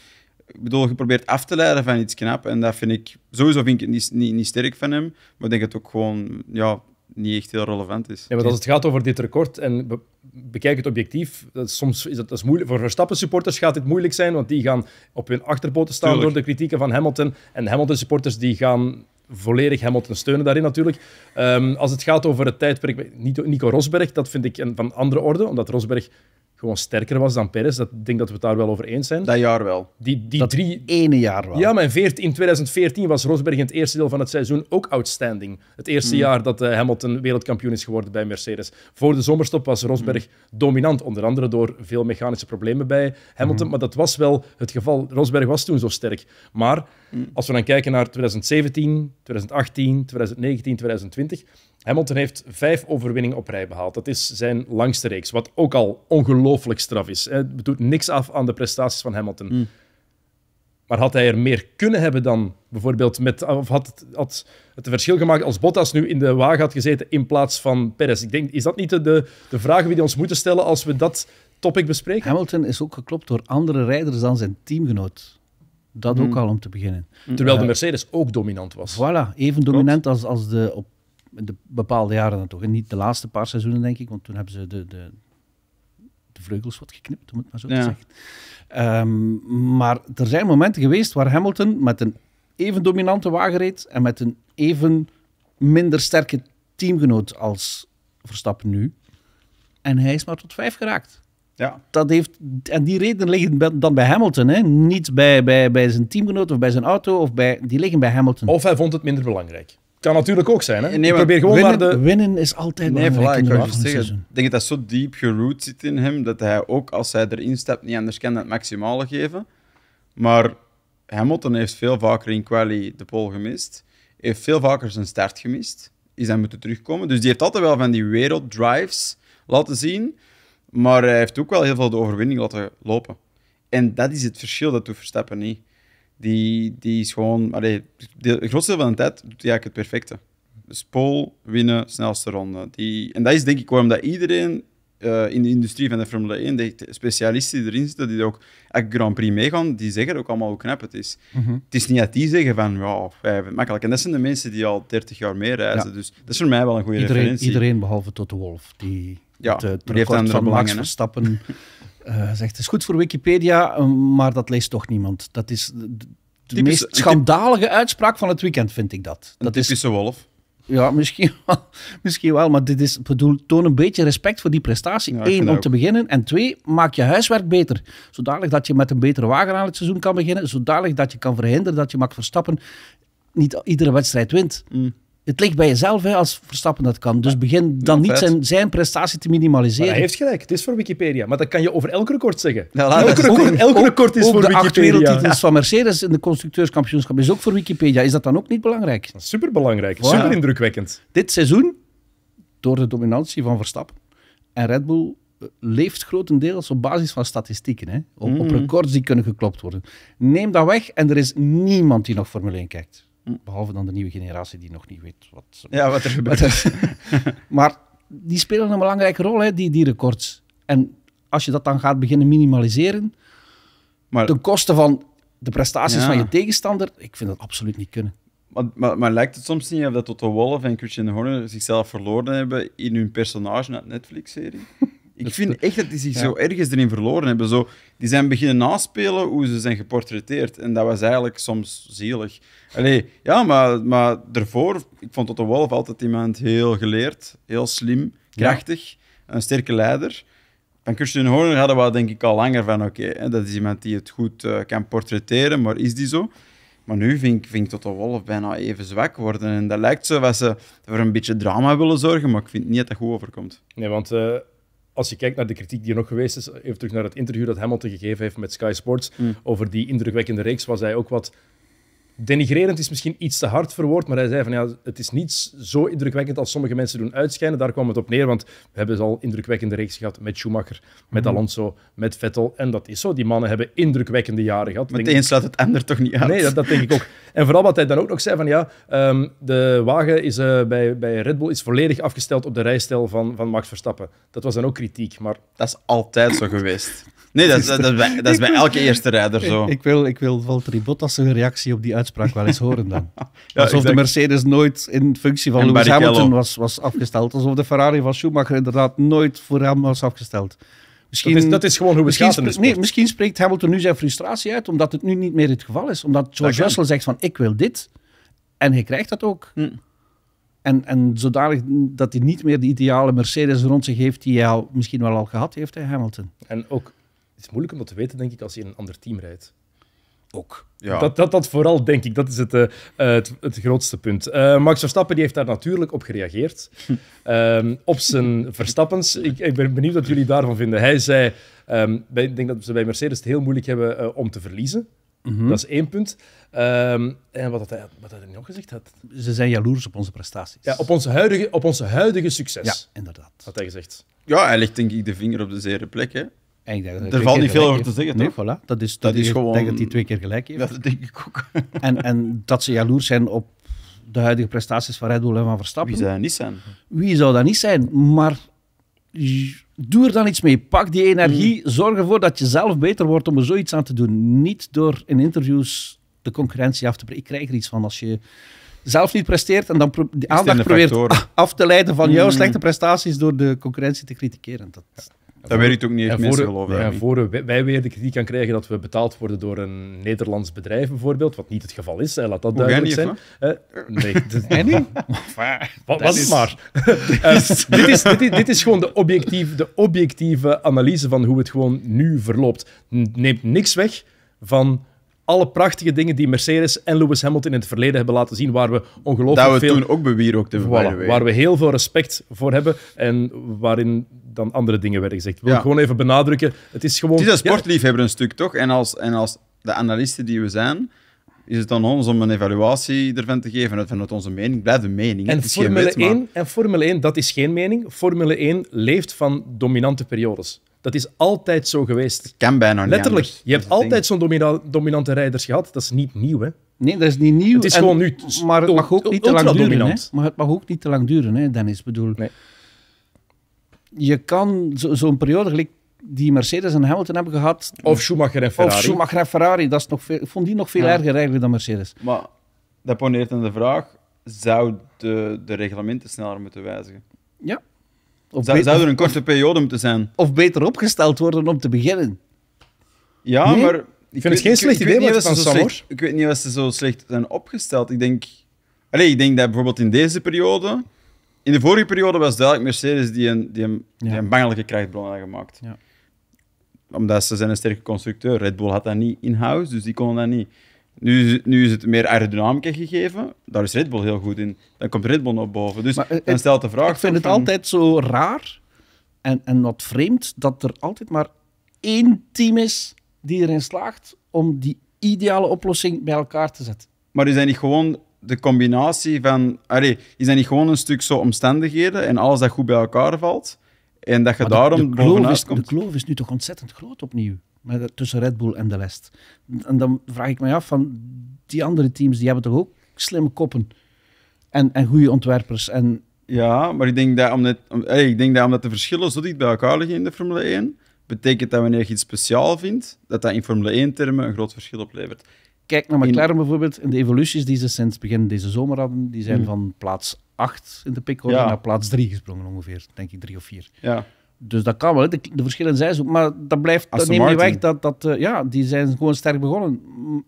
Speaker 2: ik bedoel, geprobeerd af te leiden van iets knap. En dat vind ik, sowieso vind ik niet, niet, niet sterk van hem. Maar ik denk het ook gewoon, ja, niet echt heel relevant is. Ja, want als het
Speaker 1: gaat over dit record en be bekijk het objectief, dat soms is dat, is moeilijk. Voor Verstappen-supporters gaat dit moeilijk zijn, want die gaan op hun achterpoten staan door de kritieken van Hamilton. En Hamilton-supporters die gaan volledig Hamilton steunen daarin natuurlijk. Ehm, als het gaat over het tijdperk, Nico Rosberg, dat vind ik van andere orde, omdat Rosberg gewoon sterker was dan Perez. Dat, ik denk dat we het daar wel over eens zijn. Dat jaar wel. Die, die dat drie... ene jaar wel. Ja, maar in, 2014 was Rosberg in het eerste deel van het seizoen ook outstanding. Het eerste hmm. jaar dat eh, Hamilton wereldkampioen is geworden bij Mercedes. Voor de zomerstop was Rosberg hmm. dominant, onder andere door veel mechanische problemen bij Hamilton. Hmm. Maar dat was wel het geval. Rosberg was toen zo sterk. Maar als we dan kijken naar 2017, 2018, 2019, 2020 Hamilton heeft vijf overwinningen op rij behaald. Dat is zijn langste reeks, wat ook al ongelooflijk straf is. Het doet niks af aan de prestaties van Hamilton. Hmm. Maar had hij er meer kunnen hebben dan bijvoorbeeld met. Of had het, had het verschil gemaakt als Bottas nu in de wagen had gezeten in plaats van Perez? Ik denk, is dat niet de, de, de vraag die we ons moeten stellen als we dat topic bespreken? Hamilton is ook geklopt door andere rijders dan zijn teamgenoot. Dat ook hmm. al om te beginnen. Terwijl de eh, Mercedes ook dominant was.
Speaker 3: Voilà, even dominant als, als de op de bepaalde jaren dan toch. En niet de laatste paar seizoenen, denk ik, want toen hebben ze de, de, de vleugels wat geknipt, om het maar zo te zeggen. Ehm, maar er zijn momenten geweest waar Hamilton met een even dominante wagen reed en met een even minder sterke teamgenoot als Verstappen nu. En hij is maar tot vijf geraakt. Ja. Dat heeft, en die reden liggen dan bij Hamilton. Hè? Niet bij, bij, bij zijn teamgenoot of bij zijn auto. Of bij, die liggen bij Hamilton. Of
Speaker 2: hij vond het minder belangrijk. Kan natuurlijk ook zijn, hè? Nee, probeer gewoon winnen, maar de...
Speaker 3: winnen is altijd nee, belangrijk. ik, kan zeggen,
Speaker 2: ik denk dat dat zo diep geroot zit in hem, dat hij ook als hij erin stapt niet anders kan dan het maximale geven. Maar Hamilton heeft veel vaker in quali de pole gemist. Heeft veel vaker zijn start gemist. Is hij moeten terugkomen. Dus die heeft altijd wel van die werelddrives laten zien. Maar hij heeft ook wel heel veel de overwinning laten lopen. En dat is het verschil, dat doet Verstappen niet die, die is gewoon... Allee, de, grootste deel van de tijd doet hij eigenlijk het perfecte. Dus winnen, snelste ronde. Die, en dat is denk ik waarom dat iedereen eh, in de industrie van de Formule 1, de specialisten die erin zitten, die ook elke Grand Prix meegaan, die zeggen ook allemaal hoe knap het is. Mhm. Het is niet dat die zeggen van, ja, wij makkelijk. En dat zijn de mensen die al 30 jaar mee Dus dat is voor mij wel een goede iedereen, referentie. Iedereen
Speaker 3: behalve tot de Wolf, die ja, het, uh, die heeft uh, zegt, het is goed voor Wikipedia, eh, maar dat leest toch niemand. Dat is de, typisch, meest schandalige uitspraak van het weekend, vind ik dat. dat
Speaker 2: een typische wolf.
Speaker 3: Ja, misschien wel, misschien wel. Maar dit is, bedoel, toon een beetje respect voor die prestatie. Eén, om te beginnen. En twee, maak je huiswerk beter. Zodanig dat je met een betere wagen aan het seizoen kan beginnen. Zodanig dat je kan verhinderen dat je mag Verstappen niet iedere wedstrijd wint. Mm het ligt bij jezelf als Verstappen dat kan. Dus begin dan niet zijn, prestatie te minimaliseren. Maar hij heeft
Speaker 1: gelijk, het is voor Wikipedia. Maar dat kan je over elk record zeggen. elk, record, is voor de Wikipedia. acht wereldtitels
Speaker 3: van Mercedes in de constructeurskampioenschap is ook voor Wikipedia. Is dat dan ook niet belangrijk? Superbelangrijk, superindrukwekkend. super
Speaker 1: indrukwekkend. Dit
Speaker 3: seizoen, door de dominantie van Verstappen en Red Bull, eh, leeft grotendeels op basis van statistieken. Hè? op mm. records die kunnen geklopt worden. Neem dat weg en er is niemand die nog Formule 1 kijkt. Behalve dan de nieuwe generatie die nog niet weet wat, ja, wat er gebeurt. maar die spelen een belangrijke rol, hè, die, die records. En als je dat dan gaat beginnen minimaliseren, maar, ten
Speaker 2: koste van de prestaties van je tegenstander, ik vind dat absoluut niet kunnen. Maar, maar, lijkt het soms niet of dat Otto Wolff en Christian Horner zichzelf verloren hebben in hun personage de Netflix-serie? Ik vind echt dat die zich zo ergens erin verloren hebben. Zo, die zijn beginnen naspelen hoe ze zijn geportretteerd. En dat was eigenlijk soms zielig. Allee, ja, maar, maar daarvoor, ik vond Otto Wolf altijd iemand heel geleerd, heel slim, krachtig, een sterke leider. Van Kirsten Horner hadden we denk ik al langer van, oké, okay, dat is iemand die het goed eh, kan portretteren, maar is die zo? Maar nu vind ik, vind ik de Wolf bijna even zwak worden. En dat lijkt zo dat ze voor een beetje drama willen zorgen, maar ik vind niet dat dat goed overkomt. Nee, want... Eh, als je kijkt naar de kritiek die er nog geweest is, even terug naar het interview dat Hamilton gegeven
Speaker 1: heeft met Sky Sports, mm. over die indrukwekkende reeks, was hij ook wat denigrerend is misschien iets te hard verwoord, maar hij zei van ja, het is niet zo indrukwekkend als sommige mensen doen uitschijnen. Daar kwam het op neer, want we hebben al indrukwekkende reeks gehad met Schumacher, met mhm. Alonso, met Vettel. En dat is zo. Die mannen hebben indrukwekkende jaren gehad. Meteen denk... het ander toch niet aan? Nee, dat, dat, denk ik ook. En vooral wat hij dan ook nog zei van ja, ehm, de wagen is, eh, bij, bij Red Bull is volledig afgesteld op de rijstijl van, van Max Verstappen. Dat was dan ook kritiek, maar... Dat is altijd zo geweest. Nee, dat is, dat bij,
Speaker 3: dat is bij elke eerste rijder zo. Ik, wil, ik wil Valtteri Bottas een reactie op die uitspraak uitspraak wel eens horen dan. alsof de Mercedes nooit in functie van Lewis Hamilton was, was afgesteld. Alsof de Ferrari van Schumacher inderdaad nooit voor hem was afgesteld. Misschien, dat, is, gewoon hoe Misschien spreekt Hamilton nu zijn frustratie uit, omdat het nu niet meer het geval is. Omdat George Russell zegt van, ik wil dit. En hij krijgt dat ook. Hm. En, en zodanig dat hij niet meer de ideale Mercedes rond zich heeft die hij al, misschien wel al gehad heeft, hè, Hamilton. En ook, het is moeilijk om dat te weten,
Speaker 1: denk ik, als je in een ander team rijdt ook. Dat, dat, dat vooral, denk ik, dat is het, eh, eh, het, het, grootste punt. Eh, Max Verstappen die heeft daar natuurlijk op gereageerd. Ehm, op zijn Verstappens. Ik, ik, ben benieuwd wat jullie daarvan vinden. Hij zei, ehm, ik denk dat ze bij Mercedes het heel moeilijk hebben om te verliezen. Mhm. Dat is één punt. Ehm, en wat had, hij, wat had hij nog gezegd? Had... Ze zijn jaloers op onze prestaties. Ja, op onze huidige, op onze huidige succes. Ja,
Speaker 2: inderdaad. Had hij gezegd. Ja, hij legt denk ik de vinger op de zere plek. Hè? En ik denk er valt niet veel over te zeggen, nee, toch? Voilà. Dat is, dat, dat is gewoon... Ik denk dat hij twee
Speaker 3: keer gelijk heeft. Dat denk ik ook. en, en dat ze jaloers zijn op de huidige prestaties van Red Bull en van Verstappen. Wie zou dat niet zijn? Wie zou dat niet zijn? Maar doe er dan iets mee. Pak die energie. Hmm. Zorg ervoor dat je zelf beter wordt om er zoiets aan te doen. Niet door in interviews de concurrentie af te breken. Ik krijg er iets van als je zelf niet presteert en dan pro de aandacht probeert af te leiden van jouw hmm. slechte prestaties door de concurrentie te kritikeren. Dat, dat ik
Speaker 1: ook niet echt, mensen geloven ja, voor wij weer de kritiek kan krijgen dat we betaald worden door een Nederlands bedrijf bijvoorbeeld, wat niet het geval is, laat dat duidelijk zijn. Eh, nee, niet? was het maar? Eh, dit, is, dit, is, gewoon de, de objectieve analyse van hoe het gewoon nu verloopt. Neemt niks weg van alle prachtige dingen die Mercedes en Lewis Hamilton in het verleden hebben laten zien, waar we ongelooflijk veel... ook Waar we heel veel respect voor hebben en
Speaker 2: waarin dan andere dingen werden gezegd. Wil ik gewoon
Speaker 1: even benadrukken, het is gewoon... Het is een sportliefhebber
Speaker 2: een stuk, toch? En als, en als de analisten die we zijn, is het aan ons om een evaluatie ervan te geven vanuit onze mening. Blijft de mening. En, Formule 1,
Speaker 1: en Formule 1, dat is geen mening. Formule 1 leeft van dominante periodes. Dat is altijd zo geweest. Dat kan bijna niet. Letterlijk. Je hebt altijd zo'n dominante rijders gehad. Dat is niet nieuw, hè? Nee, dat is niet nieuw. Het is gewoon nu. Maar het mag ook niet te lang duren. Hè?
Speaker 3: Maar het mag ook niet te lang duren, hè, Dennis. bedoel, nee. je kan zo'n periode gelijk die Mercedes en Hamilton hebben gehad. Of Schumacher en Ferrari. Of Schumacher en Ferrari. Dat is nog veel, ik vond die nog veel erger
Speaker 2: eigenlijk dan Mercedes. Maar dat poneert aan de vraag: zou de reglementen sneller moeten wijzigen?
Speaker 3: Ja. Of zou, er een korte
Speaker 2: periode moeten zijn?
Speaker 3: Of beter opgesteld worden om te beginnen.
Speaker 2: Ja, maar... Ik, vind het geen slecht idee van Sam, Ik weet niet of ze zo slecht zijn opgesteld. Ik denk... allez, ik denk dat bijvoorbeeld in deze periode... In de vorige periode was duidelijk Mercedes die een, die een, die een bangelijke krachtbron had gemaakt. Ja. Omdat ze zijn een sterke constructeur. Red Bull had dat niet in-house, dus die konden dat niet. Nu, nu is het meer aerodynamica gegeven. Daar is Red Bull heel goed in. Dan komt Red Bull op boven. Dus eh, dan stelt de vraag... Ik vind het altijd zo
Speaker 3: raar en, en wat vreemd dat er altijd maar één team is die erin slaagt om die ideale oplossing bij elkaar te zetten.
Speaker 2: Maar is dat niet gewoon de combinatie van... is dat niet gewoon een stuk zo omstandigheden en alles dat goed bij elkaar valt? En dat je daarom de, de de
Speaker 3: kloof is nu toch ontzettend groot opnieuw? tussen Red Bull en de rest. En dan vraag ik mij af van die andere teams, die hebben toch ook slimme koppen en, en goede ontwerpers. En...
Speaker 2: Ja, maar ik denk, dat omdat, ik denk dat omdat de verschillen zo dicht bij elkaar liggen in de Formule 1, betekent dat wanneer je iets speciaal vindt, dat dat in Formule 1-termen een groot verschil oplevert. Kijk naar McLaren bijvoorbeeld In de evoluties die ze sinds begin
Speaker 3: deze zomer hadden. Die zijn hmm. van plaats 8 in de pick ja. naar plaats 3
Speaker 2: gesprongen ongeveer, denk
Speaker 3: ik, 3 of 4. Ja. Dus dat kan wel. De, de verschillen zijn zo. Maar dat blijft. neemt niet weg dat. dat eh, ja, die zijn gewoon sterk begonnen.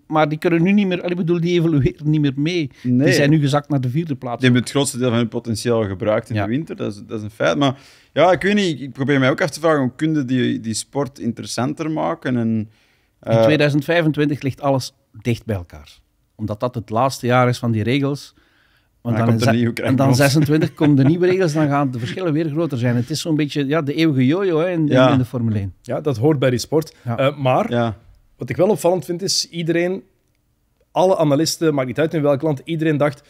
Speaker 3: Maar die kunnen nu niet meer. Ik bedoel, die evolueren niet meer mee.
Speaker 2: Die zijn nu gezakt naar de vierde plaats. Die hebben het grootste deel van hun potentieel gebruikt in de winter. Dat is, dat is een feit. Maar ja, ik weet niet. Ik probeer mij ook af te vragen hoe kunnen die, die sport interessanter maken. En, In
Speaker 3: 2025 eh, ligt alles dicht bij elkaar. Omdat dat het laatste jaar is van die regels dan, en dan 26 komen de nieuwe regels, dan gaan de verschillen weer groter zijn.
Speaker 1: Het is zo'n beetje ja, de eeuwige jojo hè, in, in, de Formule 1. Ja, dat hoort bij die sport. Eh, maar ja. wat ik wel opvallend vind, is iedereen, alle analisten, maakt niet uit in welk land, iedereen dacht,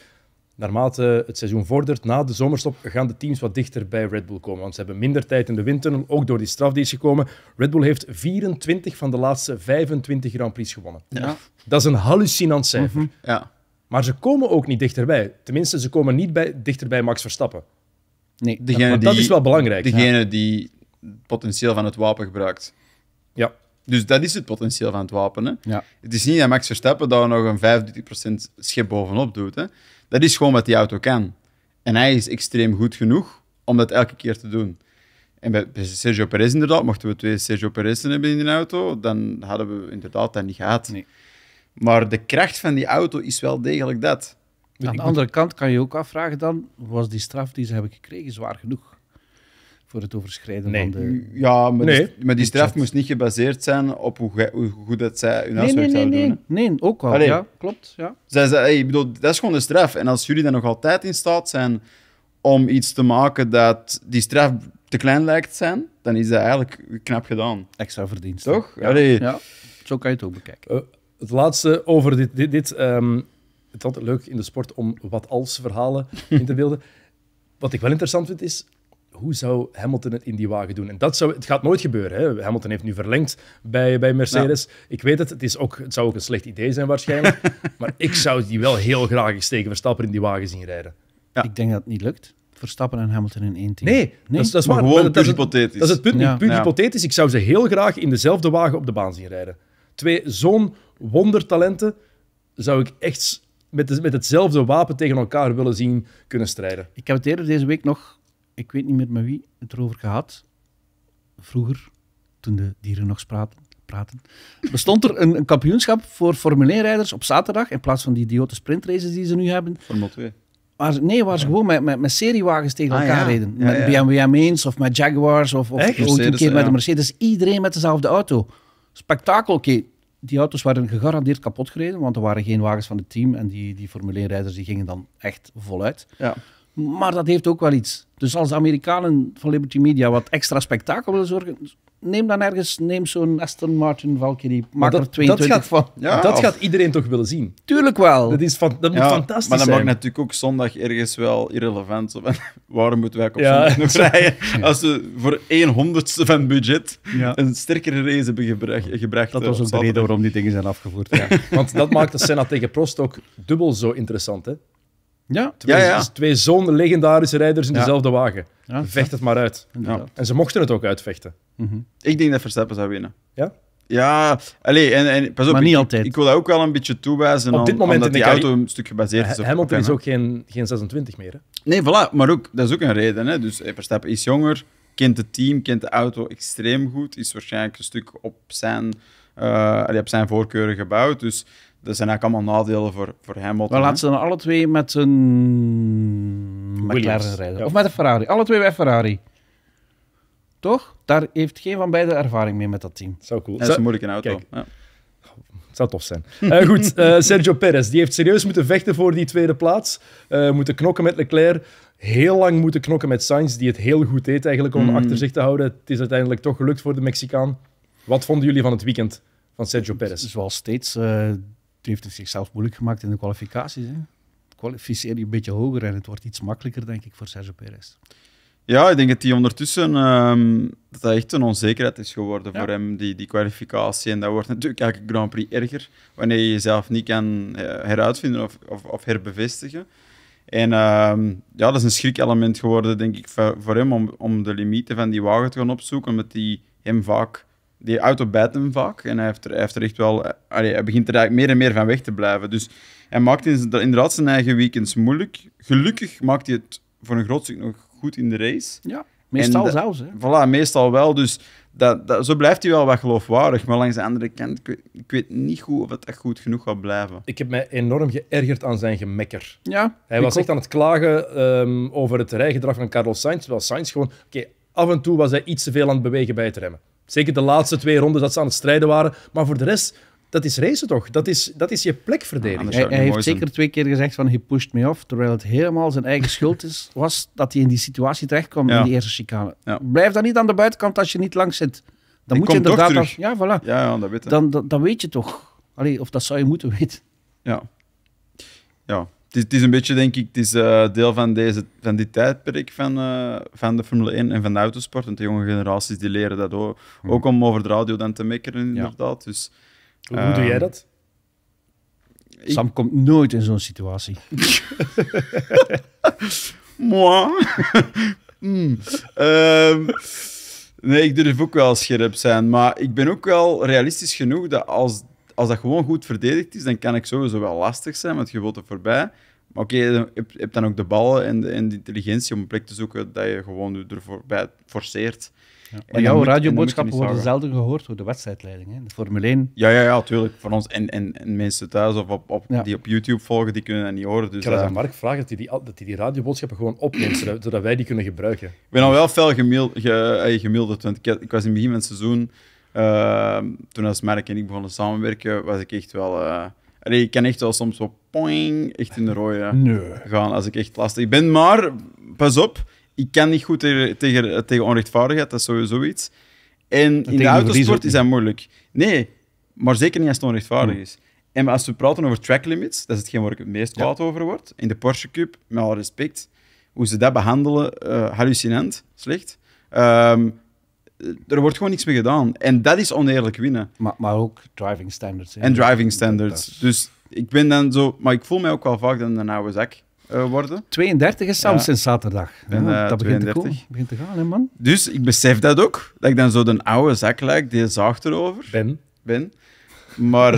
Speaker 1: naarmate het seizoen vordert, na de zomerstop, gaan de teams wat dichter bij Red Bull komen. Want ze hebben minder tijd in de winter, ook door die straf die is gekomen. Red Bull heeft 24 van de laatste 25 Grand Prix gewonnen. Ja. Dat is een hallucinant cijfer. Mhm. Ja. Maar ze komen ook niet dichterbij. Tenminste, ze komen niet bij, dichterbij Max Verstappen. Nee, dat is wel belangrijk. Degene
Speaker 2: die het potentieel van het wapen gebruikt. Ja. Dus dat is het potentieel van het wapen. Hè? Ja. Het is niet dat Max Verstappen daar nog een 25% schip bovenop doet. Hè? Dat is gewoon wat die auto kan. En hij is extreem goed genoeg om dat elke keer te doen. En bij Sergio Perez inderdaad, mochten we twee Sergio Perez'en hebben in die auto, dan hadden we inderdaad dat niet gehad. Nee. Maar de kracht van die auto is wel degelijk dat.
Speaker 3: Aan de andere kant kan je ook afvragen dan, was die straf die ze hebben gekregen zwaar genoeg? Voor het overschrijden van de... Ja, maar, nee. die, maar die straf
Speaker 2: moest niet gebaseerd zijn op hoe, goed dat zij hun huiswerk nee, zouden doen.
Speaker 3: Nee, ook wel. Ja, klopt. Ja.
Speaker 2: Zij zei, hey, bedoel, dat is gewoon de straf. En als jullie dan nog altijd in staat zijn om iets te maken dat die straf te klein lijkt zijn, dan is dat eigenlijk knap gedaan. Extra verdienst. Toch? Ja. Zo kan je het ook bekijken.
Speaker 1: Eh, het laatste over dit. dit, dit ehm, het altijd leuk in de sport om wat als verhalen in te beelden. Wat ik wel interessant vind is, hoe zou Hamilton het in die wagen doen? En dat zou, het gaat nooit gebeuren. Hè? Hamilton heeft nu verlengd bij, bij Mercedes. Ik weet het, het, is ook, het zou ook een slecht idee zijn waarschijnlijk. maar ik zou die wel heel graag steken Verstappen in die wagen zien rijden. Ik denk dat het niet lukt. Verstappen en Hamilton in één team. Nee, nee? Dat, is, dat is maar Gewoon puur hypothetisch. Dat is het punt, ja. puur hypothetisch. Ik zou ze heel graag in dezelfde wagen op de baan zien rijden twee zo'n wondertalenten zou ik echt met, met hetzelfde wapen tegen elkaar willen zien kunnen strijden. Ik heb het eerder deze week nog, ik weet niet meer met wie,
Speaker 3: het erover gehad. Vroeger, toen de dieren nog spraten, praten, bestond er een, een kampioenschap voor Formule 1-rijders op zaterdag, in plaats van die idiote sprintraces die ze nu hebben. Formule 2. nee, waar ze gewoon met, met, met, seriewagens tegen ah, elkaar reden. Met ja, BMW m of met Jaguars of, of een keer met de. Mercedes. Iedereen met dezelfde auto spektakel, oké. Die auto's werden gegarandeerd kapot gereden, want er waren geen wagens van het team. En die, die Formule 1-rijders die gingen dan echt voluit. Ja. Maar dat heeft ook wel iets. Dus als de Amerikanen van Liberty Media wat extra spektakel willen zorgen, neem dan ergens neem zo'n Aston Martin Valkyrie.
Speaker 1: Maak dat, dat gaat, van. dat gaat iedereen toch willen zien? Tuurlijk wel. Dat, is van, dat moet fantastisch zijn. Maar dat maakt mag
Speaker 2: natuurlijk ook zondag ergens wel irrelevant zijn. Waarom moeten wij op zondag nog rijden? Als ze voor 100 honderdste van budget een sterkere race hebben gebracht. dat eh, was ook de reden waarom die dingen zijn afgevoerd. Want dat
Speaker 1: maakt de Senna tegen Prost ook dubbel zo interessant. Hè? Ja, twee, ja, ja. twee zo'n legendarische rijders in dezelfde wagen. Vecht het maar uit.
Speaker 2: En ze mochten het ook uitvechten. Mhm. Ik denk dat Verstappen zou winnen. Ja? Ja, allee, en, en pas op, niet ik, altijd. Ik wil dat ook wel een beetje toewijzen. Op dit moment omdat die auto een stuk gebaseerd is op Hamilton is ook
Speaker 1: geen, geen 26 meer. Hè?
Speaker 2: Nee, voilà, maar ook, dat is ook een reden. Hè? Dus eh, Verstappen is jonger, kent het team, kent de auto extreem goed, is waarschijnlijk een stuk op zijn, uh, allee, op zijn voorkeuren gebouwd. Dus dat zijn eigenlijk allemaal nadelen voor, voor Hamilton. Maar laten ze
Speaker 3: dan alle twee met een
Speaker 2: McLaren rijden. Of met een Ferrari. Alle twee bij Ferrari.
Speaker 3: Toch? Daar heeft geen van beiden ervaring mee met dat team. Zou cool. Dat is een moeilijke auto. Kijk.
Speaker 1: Ja. Het zou tof zijn. Eh, goed, eh, Sergio Perez. Die heeft serieus moeten vechten voor die tweede plaats. Eh, moeten knokken met Leclerc. Heel lang moeten knokken met Sainz, die het heel goed deed eigenlijk om mm. achter zich te houden. Het is uiteindelijk toch gelukt voor de Mexicaan. Wat vonden jullie van het weekend van Sergio Perez? Zoals steeds, heeft het zichzelf moeilijk gemaakt in de kwalificaties. Hè?
Speaker 3: je een beetje hoger en het wordt iets makkelijker, denk ik, voor Sergio Perez.
Speaker 2: Ja, ik denk dat hij ondertussen ehm, dat, dat echt een onzekerheid is geworden voor hem, die, die kwalificatie. En dat wordt natuurlijk elke Grand Prix erger wanneer je jezelf niet kan eh, heruitvinden of, of, of herbevestigen. En ehm, ja, dat is een schrikelement geworden, denk ik, voor, voor hem om, om de limieten van die wagen te gaan opzoeken, omdat die hem vaak die auto bijt hem vaak en hij heeft er, heeft er echt wel... hij begint er eigenlijk meer en meer van weg te blijven. Dus hij maakt inderdaad zijn eigen weekends moeilijk. Gelukkig maakt hij het voor een groot stuk nog goed in de race. Ja, meestal zelfs. Hè? Voilà, meestal wel. Dus dat, dat, zo blijft hij wel wat geloofwaardig. Maar langs de andere kant, ik weet, niet goed of het echt goed genoeg gaat blijven. Ik heb mij enorm geërgerd aan zijn gemekker.
Speaker 1: Ja, hij was echt aan het klagen ehm, over het rijgedrag van Carlos Sainz. Terwijl Sainz gewoon... oké, af en toe was hij iets te veel aan het bewegen bij het remmen. Zeker de laatste twee ronden dat ze aan het strijden waren. Maar voor de rest, dat is racen toch? Dat is, dat is je plekverdeling. Ja, hij, heeft zeker twee keer gezegd van, he
Speaker 3: pushed me off. Terwijl het helemaal zijn eigen schuld is, was dat hij in die situatie terecht kwam in die eerste chicane. Ja. Blijf dan niet aan de buitenkant als je niet langs zit. Dan moet je inderdaad... Als,
Speaker 2: ja, voilà. Ja, dat weet, dan,
Speaker 3: dan, dan, weet je toch. Allee, of dat zou je moeten weten.
Speaker 2: Ja. Ja, het, is, een beetje, denk ik, het is eh, deel van, deze, van dit tijdperk van, eh, van de Formule 1 en van de autosport. En de jonge generaties die leren dat mhm. ook, om over de radio dan te mekkeren, inderdaad. Dus, Hoe doe jij ehm, dat? Sam
Speaker 3: komt nooit in zo'n situatie.
Speaker 2: Moi. Hmm. Ehm, nee, ik durf ook wel scherp zijn. Maar ik ben ook wel realistisch genoeg dat als als dat gewoon goed verdedigd is, dan kan ik sowieso wel lastig zijn, met je wilt er voorbij. Maar oké, je hebt dan ook de ballen en de, intelligentie om een plek te zoeken dat je gewoon er bij forceert. En jouw radioboodschappen worden
Speaker 3: zelden gehoord door de wedstrijdleiding, hè? de
Speaker 2: Formule 1. Ja, ja, ja, tuurlijk. Van ons en, en, en mensen thuis of op, die op YouTube volgen, die kunnen dat niet horen. Dus, ik ga aan
Speaker 1: Mark vragen dat hij die, die, radioboodschappen gewoon opneemt, zodat, wij die kunnen gebruiken. Ik
Speaker 2: ben al wel fel gemiddeld, ge, eh, want ik, ik was in het begin van het seizoen Ehm, toen als Mark en ik begonnen samenwerken, was ik echt wel... Eh, ik kan echt wel soms zo poing, echt in de rode gaan als ik echt lastig ben. Maar, pas op, ik kan niet goed tegen, tegen, onrechtvaardigheid, dat is sowieso iets. En in de autosport is dat moeilijk. Nee, maar zeker niet als het onrechtvaardig hmm. is. En als we praten over track limits, dat is hetgeen waar ik het meest kwaad over word. In de Porsche Cup, met alle respect, hoe ze dat behandelen, eh, hallucinant, slecht. Um, eh, er wordt gewoon niks mee gedaan. En dat is oneerlijk winnen. Maar, maar ook driving standards. En driving standards. Dus ik ben dan zo... Maar ik voel mij ook wel vaak dan een oude zak eh, worden. 32 is zelfs ja. zaterdag. Eh, dat begint te, komen, begint te gaan, hè, man. Dus ik besef dat ook. Dat ik dan zo de oude zak lijk, die zaagt erover. Ben. Ben. Maar...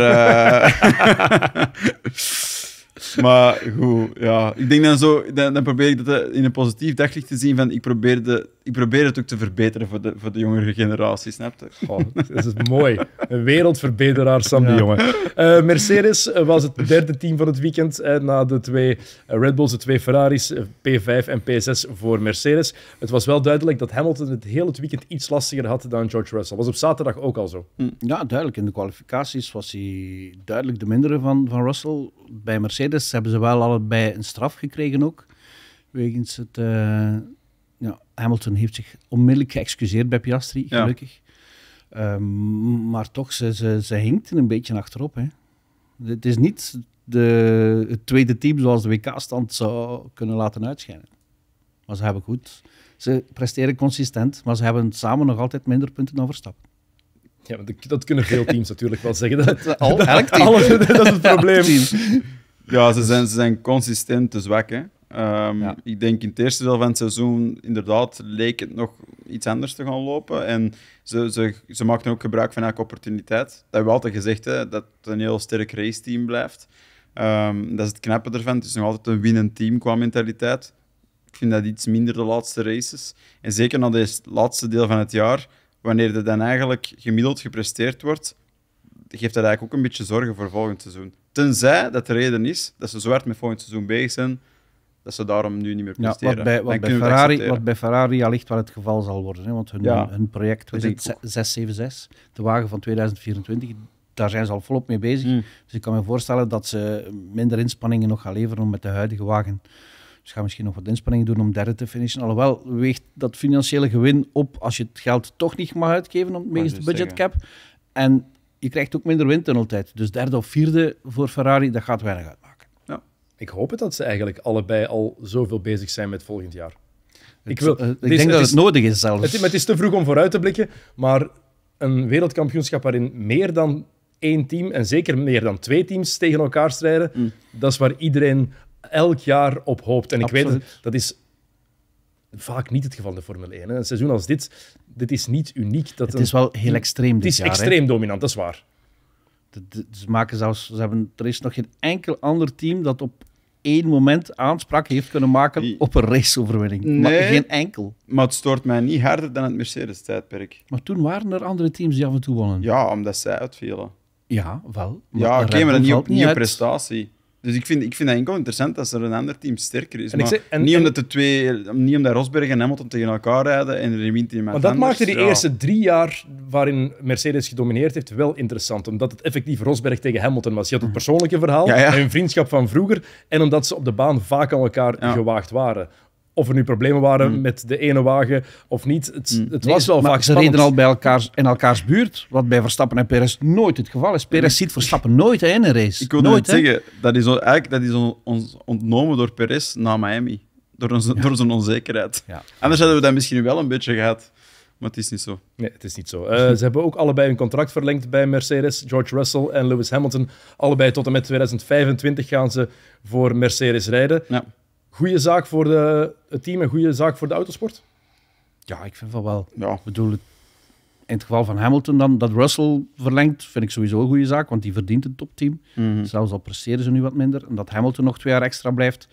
Speaker 2: maar goed, ja. Ik denk dan zo... Dan, dan probeer ik dat in een positief daglicht te zien van... Ik probeerde probeer het ook te verbeteren voor de, voor de jongere generatie, snap je? Oh.
Speaker 1: dat is mooi. Een wereldverbeteraar, Sam ja. de eh, Mercedes eh, was het derde team van het weekend eh, na de twee Red Bulls, de twee Ferraris, P5 en P6 voor Mercedes. Het was wel duidelijk dat Hamilton het hele het weekend iets lastiger had dan George Russell. Was op zaterdag ook al zo. Mm, ja, duidelijk. In de kwalificaties
Speaker 3: was hij duidelijk de mindere van, van Russell. Bij Mercedes hebben ze wel allebei een straf gekregen ook, wegens het ja, Hamilton heeft zich onmiddellijk geëxcuseerd bij Piastri, gelukkig. Ehm, maar toch, ze, ze, ze een beetje achterop. Hè. Het is niet de, het tweede team zoals de WK-stand zou kunnen laten uitschijnen. Maar ze hebben goed. Ze presteren consistent, maar ze hebben samen nog altijd minder punten dan Verstappen.
Speaker 2: Ja, dat kunnen veel teams natuurlijk wel zeggen. Dat, dat, al, elk team. dat is het probleem. Ja, ze zijn, ze zijn consistent te zwak. Hè? Ehm, ik denk in het eerste deel van het seizoen, inderdaad, leek het nog iets anders te gaan lopen. En ze, ze, ze maakten ook gebruik van elke opportuniteit. Dat hebben we altijd gezegd, hè, dat het een heel sterk raceteam blijft. Ehm, dat is het knappe ervan. Het is nog altijd een winnend team qua mentaliteit. Ik vind dat iets minder de laatste races. En zeker na dit laatste deel van het jaar, wanneer er dan eigenlijk gemiddeld gepresteerd wordt, geeft dat eigenlijk ook een beetje zorgen voor volgend seizoen. Tenzij dat de reden is dat ze zo hard met volgend seizoen bezig zijn dat ze daarom nu niet meer presteren. wat, bij, wat, bij Ferrari, wat
Speaker 3: bij Ferrari allicht wel het geval zal worden. Hè, want hun, hun project is het 676, de wagen van 2024, daar zijn ze al volop mee bezig. Hmm. Dus ik kan me voorstellen dat ze minder inspanningen nog gaan leveren om met de huidige wagen. Dus gaan misschien nog wat inspanningen doen om derde te finishen. Alhoewel, weegt dat financiële gewin op als je het geld toch niet mag uitgeven om het meeste budgetcap. En je krijgt ook minder tijd. Dus derde of vierde voor Ferrari, dat gaat weinig uit
Speaker 1: ik hoop het dat ze eigenlijk allebei al zoveel bezig zijn met volgend jaar. Ik, wil, eh, ik denk dat het, nodig is zelfs. Het, het, is te vroeg om vooruit te blikken, maar een wereldkampioenschap waarin meer dan één team en zeker meer dan twee teams tegen elkaar strijden, mm. dat is waar iedereen elk jaar op hoopt. En ik weet, dat is vaak niet het geval in de Formule 1. Een seizoen als dit, dit is niet uniek. Dat het is wel heel extreem dit Het is extreem dominant, dat is waar.
Speaker 3: ze, maken zelfs, ze hebben, er is nog geen enkel ander team dat op Eén moment
Speaker 2: aanspraak heeft kunnen maken op een raceoverwinning. Nee, maar geen enkel. Maar het stoort mij niet harder dan het Mercedes-tijdperk. Maar toen waren er andere teams die af en toe wonnen. Ja, omdat zij uitvielen. Ja, wel. ja, oké, maar niet op, niet prestatie. Dus ik vind, ik vind dat enkel interessant als er een ander team sterker is. En maar niet, omdat de twee, niet omdat Rosberg en Hamilton tegen elkaar rijden en er wint iemand Maar dat maakte die eerste
Speaker 1: drie jaar waarin Mercedes gedomineerd heeft wel interessant. Omdat het effectief Rosberg tegen Hamilton was. Je had het mhm. persoonlijke verhaal, ja, ja. hun vriendschap van vroeger. En omdat ze op de baan vaak aan elkaar gewaagd waren of er nu problemen waren mm. met de ene wagen of niet. Het, mm. het was wel vaak
Speaker 3: ze reden al bij elkaar in elkaars buurt, wat bij Verstappen en Perez
Speaker 1: nooit het geval
Speaker 3: is.
Speaker 2: Perez mm. ziet Verstappen nooit in een race. Ik wil nooit zeggen, dat is, eigenlijk, dat is ons ontnomen door Perez na Miami. Door, door zijn onzekerheid. Ja. Anders hadden we dat misschien wel een beetje gehad. Maar het is niet zo. Nee, het is niet zo. Eh, ze
Speaker 1: hebben ook allebei hun contract verlengd bij Mercedes. George Russell en Lewis Hamilton. Allebei tot en met 2025 gaan ze voor Mercedes rijden. Ja goede zaak voor de, het team en goede zaak voor de autosport? Ja, ik vind
Speaker 3: het wel. Ik bedoel, in het geval van Hamilton dan, dat Russell verlengt, vind ik sowieso een goede zaak, want die verdient een topteam. Mhm. Zelfs al presteren ze nu wat minder. En dat Hamilton nog twee jaar extra blijft,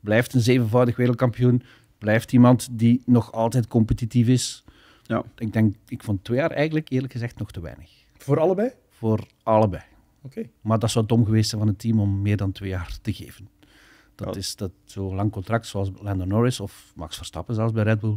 Speaker 3: blijft een zevenvoudig wereldkampioen, blijft iemand die nog altijd competitief is. Ja. Ik denk, ik vond twee jaar eigenlijk eerlijk gezegd nog te weinig. Voor allebei? Voor allebei. Oké. Maar dat zou dom geweest zijn van het team om meer dan twee jaar te geven. Dat oh. is dat zo'n lang contract zoals Lando Norris of Max Verstappen zelfs bij Red Bull.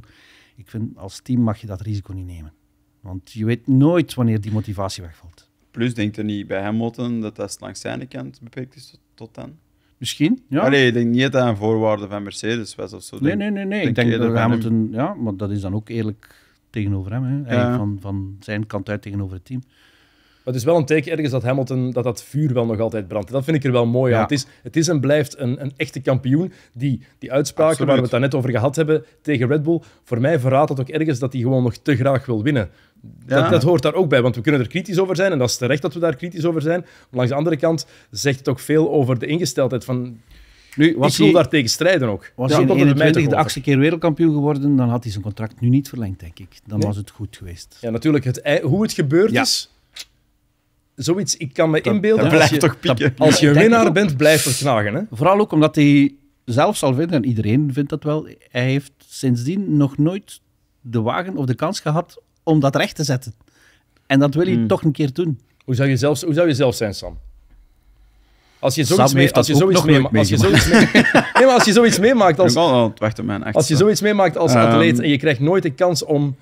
Speaker 3: Ik vind als team mag
Speaker 2: je dat risico niet nemen. Want je weet nooit wanneer die motivatie wegvalt. Plus, denkt er niet bij Hamilton dat dat langs zijn kant beperkt is tot, dan? Misschien, ja. Allee, ik denk niet dat een voorwaarde van Mercedes was of zo. Nee, nee, nee. nee. ik denk dat Hamilton...
Speaker 3: Ja, maar dat is dan ook eerlijk
Speaker 1: tegenover hem. Hè. Ja. Van, van zijn kant uit tegenover het team. Maar het is wel een teken ergens dat Hamilton, dat dat vuur wel nog altijd brandt. Dat vind ik er wel mooi aan. Het is, het is en blijft een, een echte kampioen. Die, die uitspraken waar we het daar net over gehad hebben tegen Red Bull, voor mij verraadt dat ook ergens dat hij gewoon nog te graag wil winnen. Dat, dat, hoort daar ook bij, want we kunnen er kritisch over zijn en dat is terecht dat we daar kritisch over zijn. Maar langs de andere kant zegt het ook veel over de ingesteldheid van... Nu, was ik wil daar tegen strijden ook. Was ja, hij in 21 de achtste
Speaker 3: keer wereldkampioen geworden, dan had hij zijn contract nu niet verlengd, denk
Speaker 1: ik. Dan was het goed geweest. Ja, natuurlijk. Het, hoe het gebeurd is, zoiets, ik kan me inbeelden. Dat, als, je, toch dat, als je, winnaar bent, blijf er knagen. Hè? Vooral ook omdat hij
Speaker 3: zelf zal vinden. en iedereen vindt dat wel, hij heeft sindsdien nog nooit de wagen of de kans gehad om dat recht te zetten. En dat wil hij hmm. toch een keer doen. Hoe zou, je zelf, hoe zou
Speaker 1: je zelf zijn, Sam? Als je zoiets, mee, als je zoiets, mee, als je zoiets mee,
Speaker 2: nee, als je zoiets meemaakt als, als je zoiets meemaakt als ehm, atleet en je
Speaker 1: krijgt nooit de kans om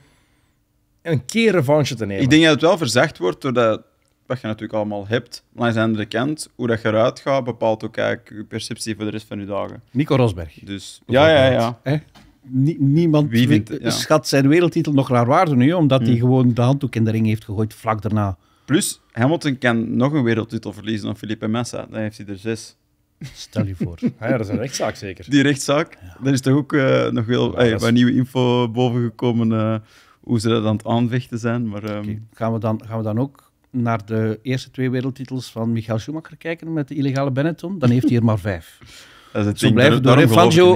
Speaker 1: een keer revanche te nemen. Ik denk
Speaker 2: dat het wel verzacht wordt doordat dat je natuurlijk allemaal hebt. Maar aan de andere hoe dat je eruit gaat, bepaalt ook eigenlijk je perceptie voor de rest van je dagen. Nico Rosberg. Dus, ja, ja,
Speaker 3: ja. niemand Wie vindt, schat zijn wereldtitel nog raar waarde nu, omdat hij hmm. gewoon de handdoek in de ring heeft gegooid vlak daarna.
Speaker 2: Plus, Hamilton kan nog een wereldtitel verliezen dan Felipe Massa. Dan heeft hij er zes. Stel je voor. Ah ja, dat is een rechtszaak zeker. Die rechtszaak. Ja. Daar is toch ook eh, nog wel eh, nieuwe info bovengekomen eh, hoe ze dat aan het aanvechten zijn. Maar, ehm, gaan, we dan, gaan we dan ook naar de eerste twee
Speaker 3: wereldtitels van Michael Schumacher kijken met de illegale Benetton, dan heeft hij er maar vijf.
Speaker 2: Zo blijven door.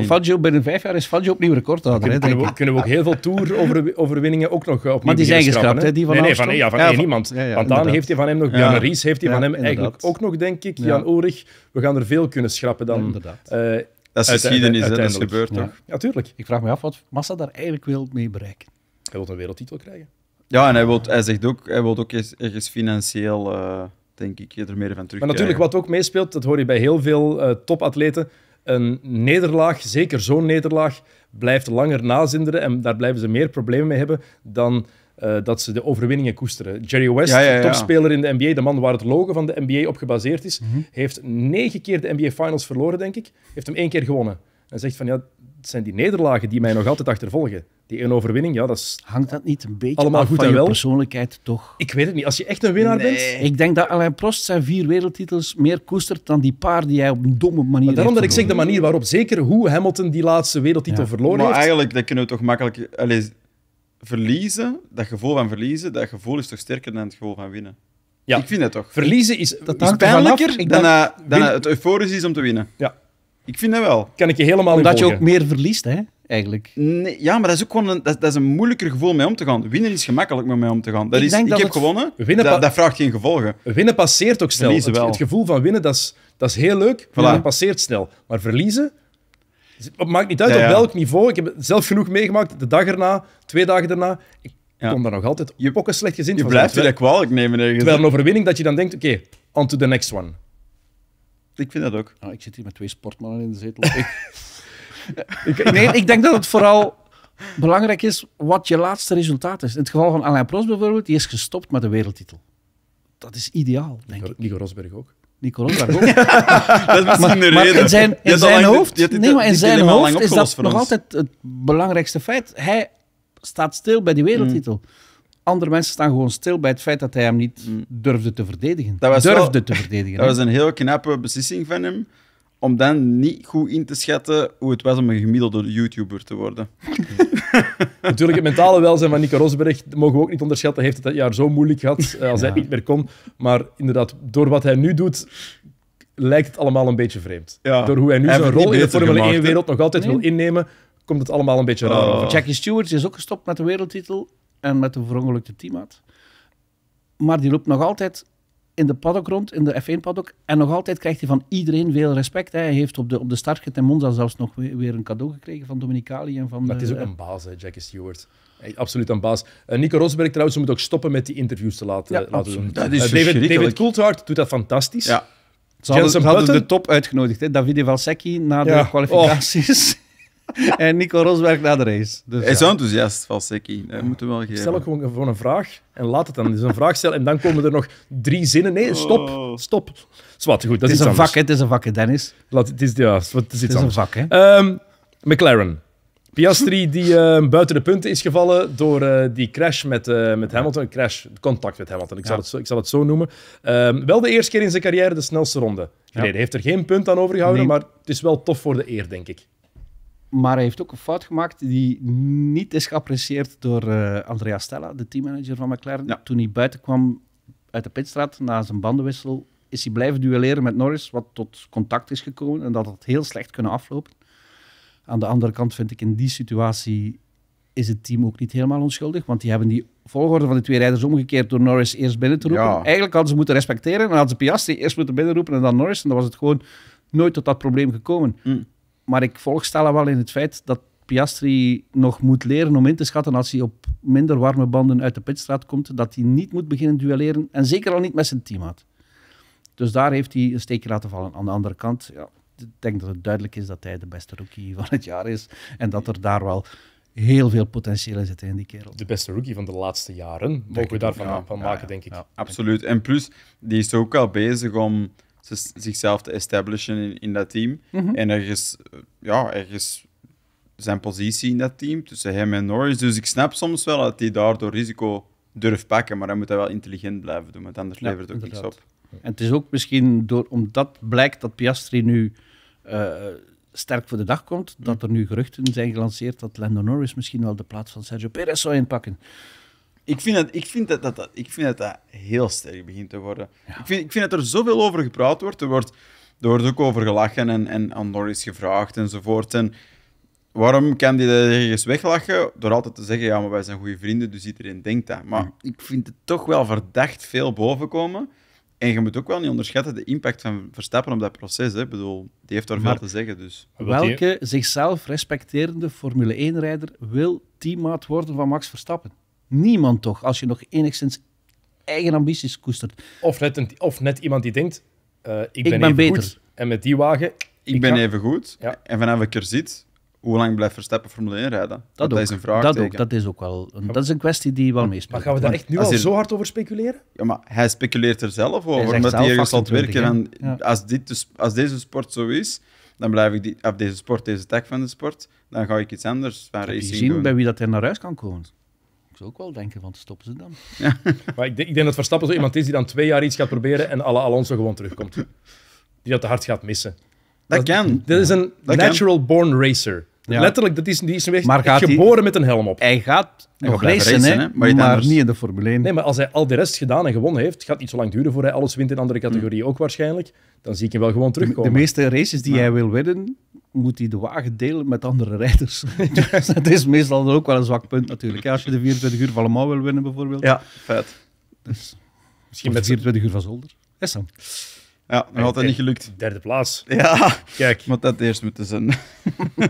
Speaker 1: Fangio, binnen vijf jaar is Vanjo opnieuw recordhouder. Kunnen, kunnen, we, kunnen we ook heel veel tour-overwinningen ook nog eh, opnieuw Maar die zijn geschrapt, hè? Die van nee, nee, van, ja, van ja, iemand. Want dan heeft hij van hem nog, Jan Ries heeft hij van hem eigenlijk ook nog, denk ik. Jan Oerig, we gaan er veel kunnen schrappen dan. Uh, dat is dat is gebeurd toch? Ja, tuurlijk. Ik vraag me af wat Massa daar eigenlijk wil mee bereiken. Hij wil een wereldtitel krijgen.
Speaker 2: Ja, en hij, wilt, hij zegt ook, hij wil ook ergens financieel, eh, denk ik, er meer van terug. Maar natuurlijk,
Speaker 1: wat ook meespeelt, dat hoor je bij heel veel eh, topatleten. Een nederlaag, zeker zo'n nederlaag, blijft langer nazinderen en daar blijven ze meer problemen mee hebben dan eh, dat ze de overwinningen koesteren. Jerry West, topspeler in de NBA, de man waar het logo van de NBA op gebaseerd is, mhm. heeft negen keer de NBA Finals verloren, denk ik. Heeft hem één keer gewonnen. En zegt van ja, het zijn die nederlagen die mij nog altijd achtervolgen die een overwinning, ja, dat Hangt dat niet een beetje allemaal af goed van wel? je
Speaker 3: persoonlijkheid, toch? Ik weet het niet. Als je echt een winnaar bent... Ik
Speaker 1: denk dat Alain Prost zijn vier wereldtitels meer koestert dan die paar die hij op een domme manier maar daarom dat ik zeg de manier waarop, zeker hoe Hamilton die laatste wereldtitel verloren maar heeft... Maar
Speaker 2: eigenlijk, dat kunnen we toch makkelijk... verliezen, dat gevoel van verliezen, dat gevoel is toch sterker dan het gevoel van winnen? Ja. Ik vind dat toch. Verliezen is, dat pijnlijker dan, dan, dan, het euforisch is om te winnen. Ja. Ik vind dat wel. Kan ik je helemaal Omdat je ook meer verliest, hè? Eigenlijk. Nee, ja, maar dat is ook gewoon een, dat, dat is een moeilijker gevoel mee om te gaan. Winnen is gemakkelijk om mee om te gaan. Dat ik is, ik dat heb gewonnen, dat, dat, vraagt geen gevolgen. Winnen passeert
Speaker 1: ook snel. Het, het, gevoel van winnen, dat is, dat is heel leuk, voilà. dat passeert snel. Maar verliezen, het maakt niet uit op welk niveau. Ik heb het zelf genoeg meegemaakt, de dag erna, twee dagen daarna. Ik ja. kom daar nog altijd je, een slecht gezin. Je blijft je dat
Speaker 2: kwalijk nemen. je? Terwijl een
Speaker 1: overwinning dat je dan denkt, oké, on to the next one.
Speaker 3: Ik vind dat ook. Ah, ik zit hier met twee sportmannen in de zetel. ik, nee, ik denk dat het vooral belangrijk is wat je laatste resultaat is. In het geval van Alain Prost bijvoorbeeld, die is gestopt met de wereldtitel. Dat is ideaal,
Speaker 1: denk Nico, ik. Nico Rosberg ook. Nico Rosberg ook. dat is misschien maar, de reden. in zijn, hoofd, nee, maar in zijn hoofd is dat nog altijd
Speaker 3: het belangrijkste feit. Hij staat stil bij die wereldtitel. Mm andere mensen staan gewoon stil bij het feit dat hij hem niet mm. durfde te verdedigen. Dat was durfde te verdedigen. dat was een
Speaker 2: heel knappe beslissing van hem. Om dan niet goed in te schatten hoe het was om een gemiddelde YouTuber te worden. Natuurlijk, het mentale welzijn van
Speaker 1: Nico Rosberg mogen we ook niet onderschatten. Heeft het dat jaar zo moeilijk gehad eh, als hij niet meer kon. Maar inderdaad, door wat hij nu doet, lijkt het allemaal een beetje vreemd. Door hoe hij nu hij zijn rol in de Formule 1-wereld nog altijd wil innemen, komt het allemaal een beetje raar. Oh. Jackie Stewart is ook gestopt met de wereldtitel
Speaker 3: en met een verongelukte teammaat. Maar die loopt nog altijd in de paddock rond, in de F1-paddock. En nog altijd krijgt hij van iedereen veel respect. Hè. Hij heeft op de, op de start in Monza zelfs
Speaker 1: nog weer, een cadeau gekregen van Dominicali. En van maar het is ook eh, een baas, hè, Jackie Stewart. Absoluut een baas. Eh, Nico Rosberg trouwens, moet ook stoppen met die interviews te laten, laten doen. Dat is eh, David, Coulthard doet dat fantastisch. Ja. Ze hadden, de top uitgenodigd. Hè? Davide Valsecchi na de
Speaker 2: kwalificaties. Oh. en Nico Rosberg na de race. Dus, hij is enthousiast, Valsecki. moeten wel geven. Stel
Speaker 1: gewoon, een vraag en laat het dan. Is een vraag stellen en dan komen er nog drie zinnen. Nee, stop, oh. stop. goed, dat het is, een vak, hè, het is een vak, Dennis. Laat, het, is, ja, het is, het is een vak, hè. Ehm, McLaren. Piastri die ehm, buiten de punten is gevallen door eh, die crash met, eh, met Hamilton. Crash, contact met Hamilton, ik, zal, het zo, ik zal het zo noemen. Ehm, wel de eerste keer in zijn carrière de snelste ronde. Nee, Hij heeft er geen punt aan overgehouden, maar het is wel tof voor de eer, denk ik. Maar hij heeft ook een fout gemaakt die niet is geapprecieerd door eh,
Speaker 3: Andrea Stella, de teammanager van McLaren. Toen hij buiten kwam uit de pitstraat na zijn bandenwissel, is hij blijven duelleren met Norris, wat tot contact is gekomen en dat had heel slecht kunnen aflopen. Aan de andere kant vind ik in die situatie is het team ook niet helemaal onschuldig, want die hebben die volgorde van de twee rijders omgekeerd door Norris eerst binnen te roepen. Eigenlijk hadden ze moeten respecteren en hadden ze Piastri eerst moeten binnenroepen en dan Norris. En dan was het gewoon nooit tot dat probleem gekomen. Mm maar ik volg Stellen wel in het feit dat Piastri nog moet leren om in te schatten als hij op minder warme banden uit de pitstraat komt, dat hij niet moet beginnen duelleren en zeker al niet met zijn teammaat. Dus daar heeft hij een steekje laten vallen. Aan de andere kant, ja, ik denk dat het duidelijk is dat hij de beste rookie van het jaar is en dat er daar wel heel veel potentieel in zit in die kerel. De beste
Speaker 1: rookie van de laatste jaren, mogen we daarvan van maken, denk ik.
Speaker 2: Absoluut. En plus, die is ook al bezig om zichzelf te establishen in, in dat team. Mhm. En ergens, eh, ja, ergens zijn positie in dat team tussen hem en Norris. Dus ik snap soms wel dat hij daardoor risico durft pakken, maar hij moet hij wel intelligent blijven doen, want anders ja, levert het ook niks op.
Speaker 3: En het is ook misschien door, omdat blijkt dat Piastri nu eh, sterk voor de dag komt, dat mhm. er nu geruchten zijn gelanceerd dat Lando Norris misschien wel de plaats van Sergio Perez zou inpakken.
Speaker 2: Ik vind, dat, ik, vind dat, dat, dat, ik vind dat dat heel sterk begint te worden. Ik, vind, ik vind dat er zoveel over gepraat wordt. Er wordt, er wordt ook over gelachen en, en aan Norris gevraagd enzovoort. En waarom kan die dat ergens weglachen? Door altijd te zeggen, ja, maar wij zijn goede vrienden, dus iedereen denkt dat. Maar ik vind het toch wel verdacht veel bovenkomen. En je moet ook wel niet onderschatten de impact van Verstappen op dat proces. Hè. Ik bedoel, die heeft daar veel te zeggen. Dus. Welke
Speaker 3: zichzelf respecterende Formule 1-rijder wil teammaat worden van Max Verstappen? niemand toch, als je nog enigszins eigen ambities koestert. Of net, een, of net
Speaker 1: iemand die denkt, eh, ik, ben, even beter. goed. En met die wagen... Ik, ben even
Speaker 2: goed. En vanaf ik er zit, hoe lang blijft Verstappen Formule 1 rijden? Dat, dat is een vraag. Dat, ook, dat is ook wel een, dat is een
Speaker 3: kwestie die wel meespeelt. Maar gaan we daar echt nu al zo
Speaker 2: hard over speculeren? Ja, maar hij speculeert er zelf over, omdat hij ergens aan werken. En als, dit dus, als deze sport zo is, dan blijf ik die, af deze sport, deze tak van de sport, dan ga ik iets anders van Heb zien bij wie dat er naar huis kan komen?
Speaker 3: ook wel denken van stoppen ze dan.
Speaker 2: Maar ik denk, ik denk dat Verstappen zo iemand is die dan twee jaar iets gaat proberen en alle
Speaker 1: Alonso gewoon terugkomt. Die dat te hard gaat missen.
Speaker 3: Dat, kan. Dit
Speaker 1: is een natural born racer. Letterlijk, dat is, die is maar gaat geboren met een helm op. Hij gaat hij nog racen, racen hè? maar, dus niet in de Formule 1. Nee, maar als hij al de rest gedaan en gewonnen heeft, gaat niet zo lang duren voor hij alles wint in andere categorieën ook waarschijnlijk, dan zie ik hem wel gewoon terugkomen. De meeste races die hij wil winnen, moet hij de
Speaker 3: wagen delen met andere rijders. Dus dat is meestal ook wel een zwak punt natuurlijk. als je de 24 uur
Speaker 2: van Le Mans wil winnen bijvoorbeeld. Ja, vet. Dus, misschien met 24 uur van Zolder. Is Ja, nog altijd niet gelukt. Derde plaats. Ja, kijk. Maar dat eerst moeten zijn.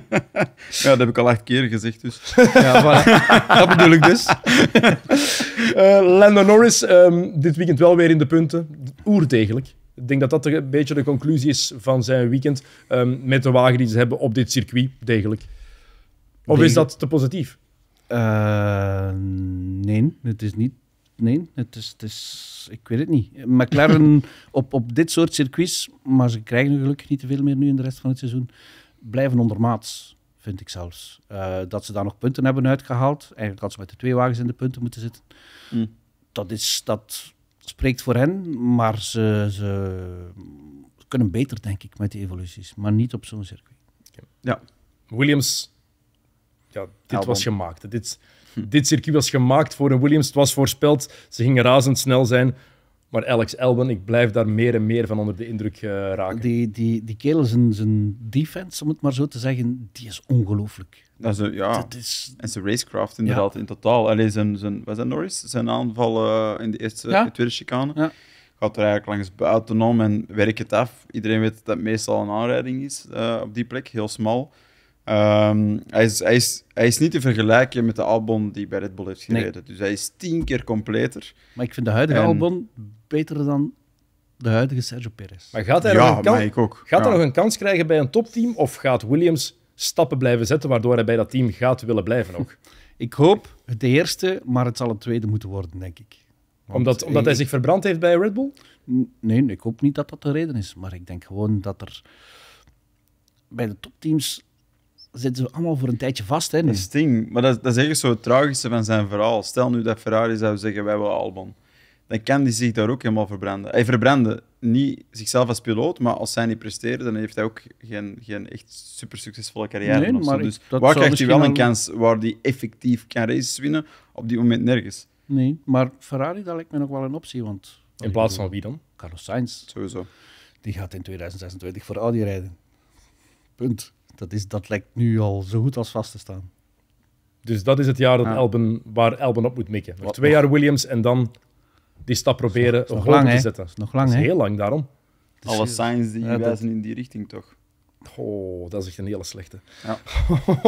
Speaker 2: ja, dat heb ik al acht keer gezegd, dus. ja, voilà. dat bedoel ik dus.
Speaker 1: Uh, Lando Norris, ehm, dit weekend wel weer in de punten. degelijk. Ik denk dat dat een beetje de conclusie is van zijn weekend ehm, met de wagen die ze hebben op dit circuit, degelijk. Of is dat te positief? Eh,
Speaker 3: nee, het is niet. Nee, het is, het is, ik weet het niet. McLaren op, op dit soort circuits, maar ze krijgen gelukkig niet te veel meer nu in de rest van het seizoen, blijven ondermaats, vind ik zelfs. Eh, dat ze daar nog punten hebben uitgehaald. Eigenlijk had ze met de twee wagens in de punten moeten zitten. Mm. Dat is dat spreekt voor hen, maar ze, ze kunnen beter, denk ik, met die evoluties. Maar niet op zo'n circuit. Ja.
Speaker 1: Williams, ja, dit was gemaakt. Dit, dit circuit was gemaakt voor een Williams. Het was voorspeld. Ze gingen razendsnel zijn. Maar Alex Elben, ik blijf daar meer en meer van onder de indruk eh, raken. Die, die, die kerel, zijn, zijn defense, om het maar zo te
Speaker 3: zeggen, die is ongelooflijk.
Speaker 2: Dat is, ja, is... en zijn racecraft inderdaad in totaal. Allee, zijn, zijn, was dat Norris? Zijn aanval eh, in de eerste, ja. tweede chicane ja. gaat er eigenlijk langs buiten en werkt het af. Iedereen weet dat dat meestal een aanrijding is eh, op die plek, heel smal. Ehm, hij, is, hij, is, hij is niet te vergelijken met de Albon die bij Red Bull heeft gereden. Dus hij is tien keer completer. Maar ik vind de huidige en...
Speaker 1: Albon beter dan
Speaker 2: de huidige Sergio Perez. Maar gaat hij, nog, een kans, Gaat hij nog
Speaker 1: een kans krijgen bij een topteam? Of gaat Williams stappen blijven zetten waardoor hij bij dat team gaat willen blijven ook? Ik hoop het eerste, maar het zal het tweede moeten worden, denk ik. omdat, omdat hij zich verbrand heeft bij Red Bull? Nee,
Speaker 3: ik hoop niet dat dat de reden is. Maar ik denk gewoon dat er bij de topteams
Speaker 2: zitten ze allemaal voor een tijdje vast. Hè, nu. dat is ding. Maar dat, dat is eigenlijk zo het tragische van zijn verhaal. Stel nu dat Ferrari zou zeggen, wij willen Albon dan kan hij zich daar ook helemaal verbranden. Hij verbrandde niet zichzelf als piloot, maar als zij niet presteren, dan heeft hij ook geen, geen echt super succesvolle carrière. Nee, maar dus waar krijgt hij wel een kans waar hij effectief kan races winnen? Op die moment nergens. Nee, maar Ferrari, dat lijkt me nog wel een optie. Want, in plaats van wie dan? Carlos Sainz.
Speaker 3: Sowieso. Die gaat in 2026 voor Audi rijden. Punt. Dat, is,
Speaker 1: dat lijkt nu al zo goed als vast te staan. Dus dat is het jaar dat Elben, waar Elben op moet mikken. Nog twee jaar Williams en dan die stap proberen nog, nog lang, te zetten. Nog lang, hè? heel lang daarom. Dus Alle signs die ja, wijzen in die richting, toch? Oh, dat is echt een hele slechte. Ja.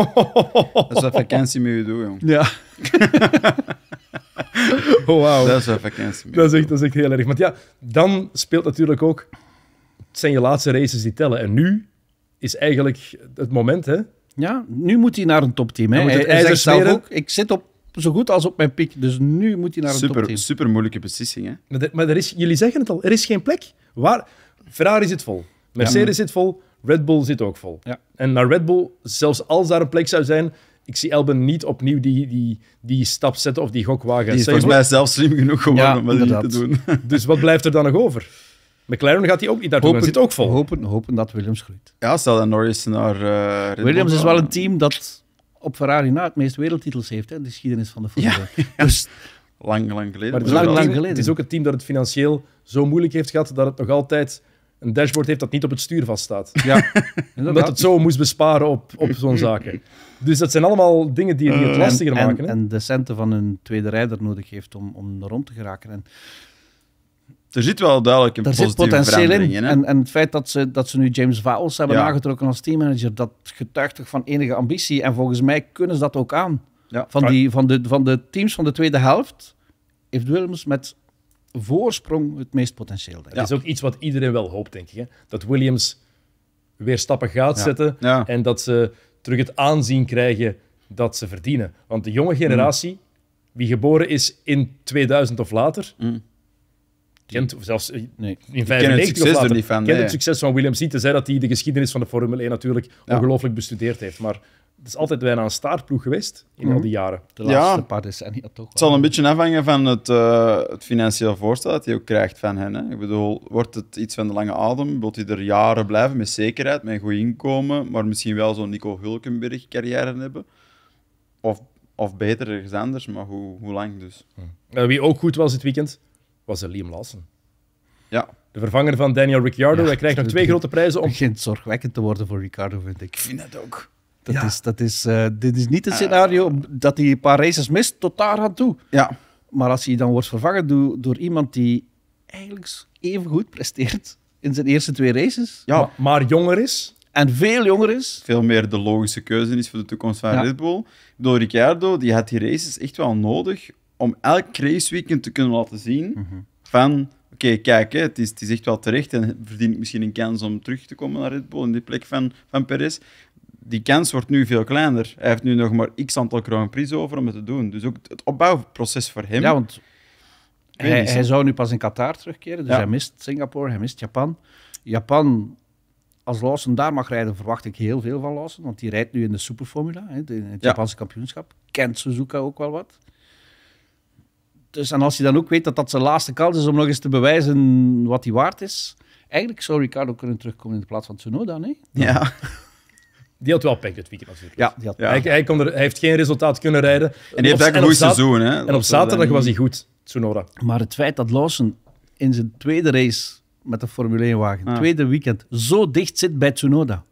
Speaker 1: dat is wat vakantie met je doen, jong. Ja.
Speaker 2: oh, wow. Dat is wat vakantie dat
Speaker 1: is, echt, dat is echt heel erg. Want ja, dan speelt natuurlijk ook... Het zijn je laatste races die tellen. En nu is eigenlijk het moment, hè? Ja, nu moet hij naar een topteam. Hij, hij zegt zelf ook, ik zit op zo goed als op
Speaker 3: mijn pick.
Speaker 2: Dus nu moet hij naar een super, top Super moeilijke beslissing, hè?
Speaker 1: Maar, maar er is, jullie zeggen het al, er is geen plek. Waar? Ferrari zit vol, Mercedes zit vol, Red Bull zit ook vol. En naar Red Bull, zelfs als daar een plek zou zijn, ik zie Elben niet opnieuw die, die, die stap zetten of die gokwagen. Die is volgens mij zelf slim genoeg geworden om dat niet te doen. dus wat blijft er dan nog over?
Speaker 3: McLaren gaat hij ook niet toe. hopen, zit ook vol.
Speaker 2: Hopen, hopen dat Williams groeit. Ja, stel dat Norris naar eh, Williams is wel een
Speaker 3: team dat op Ferrari na het meest wereldtitels heeft hè, de geschiedenis van de voetbal. Ja.
Speaker 2: Dus, lang, lang geleden. het, is lang, lang geleden. het is
Speaker 1: ook een team dat het financieel zo moeilijk heeft gehad dat het nog altijd een dashboard heeft dat niet op het stuur vaststaat. Ja. Omdat het zo moest besparen op, op zo'n zaken. Dus dat zijn allemaal dingen die, het eh, lastiger maken. En, hè?
Speaker 3: en de centen van een tweede rijder nodig heeft om, om rond te geraken. En er zit wel duidelijk een Er zit potentieel in. en, en, het feit dat ze, dat ze nu James Vowles hebben aangetrokken als teammanager, dat getuigt toch van enige ambitie. En volgens mij kunnen ze dat ook aan. Van, ah. die, van, de, van de teams van de tweede
Speaker 1: helft heeft Williams met voorsprong het meest potentieel. Denk ik. Dat is ook iets wat iedereen wel hoopt, denk ik. Hè? Dat Williams weer stappen gaat zetten en dat ze terug het aanzien krijgen dat ze verdienen. Want de jonge generatie, mm. wie geboren is in 2000 of later, mm kent, eh, of zelfs in 1995 kent het succes van William Ziet, zei dat hij de geschiedenis van de Formule 1 natuurlijk ongelooflijk bestudeerd heeft. Maar het is altijd bijna een staartploeg geweest in mhm. al die jaren. De laatste ja. paar decennia toch. Het
Speaker 2: zal een beetje afhangen van het, uh, het financieel voorstel dat hij ook krijgt van hen. Hè. Ik bedoel, wordt het iets van de lange adem? Wilt hij er jaren blijven met zekerheid, met een goed inkomen, maar misschien wel zo'n Nico Hulkenberg-carrière hebben? Of, of beter ergens anders, maar hoe, hoe lang dus? Mhm. Eh, wie ook goed was dit weekend, was Liam Lawson. Ja. De vervanger
Speaker 1: van Daniel Ricciardo. Ja, hij krijgt nog twee grote prijzen om... Het begint zorgwekkend te worden voor Ricciardo,
Speaker 2: vind ik. Ik vind dat ook.
Speaker 3: Dat is, dat is, eh, dit is niet het eh. scenario dat hij een paar races mist tot daar aan toe. Ja. Maar als hij dan wordt vervangen door, iemand die eigenlijk even goed presteert
Speaker 2: in zijn eerste twee races. Ja. Maar, jonger is. En veel jonger is. Veel meer de logische keuze is voor de toekomst van Red Bull. Door Ricciardo, die had die races echt wel nodig om elk raceweekend te kunnen laten zien mhm. van oké, kijk, het, is, echt wel terecht en verdien ik misschien een kans om terug te komen naar Red Bull in die plek van, van Perez. Die kans wordt nu veel kleiner. Hij heeft nu nog maar x aantal Grand Prix over om het te doen. Dus ook het opbouwproces voor hem. Ja, want hij, hij zou nu pas in Qatar terugkeren. Dus hij mist
Speaker 3: Singapore, hij mist Japan. Japan, als Lawson daar mag rijden, verwacht ik heel veel van Lawson. Want die rijdt nu in de Superformula, hè, in het Japanse kampioenschap. Kent Suzuka ook wel wat. Dus, en als je dan ook weet dat dat zijn laatste kans is om nog eens te bewijzen wat hij waard is. Eigenlijk zou Ricardo kunnen terugkomen in de plaats van Tsunoda, nee? Ja. Die had wel pech
Speaker 1: dit weekend natuurlijk. Ja, ja. Hij, hij, kon er, heeft geen resultaat kunnen rijden. En heeft eigenlijk een goed seizoen. Hè? En op zaterdag eh, was hij
Speaker 3: goed, Tsunoda. Maar het feit dat Lawson in zijn tweede race met de Formule 1-wagen, tweede weekend, zo dicht zit bij Tsunoda.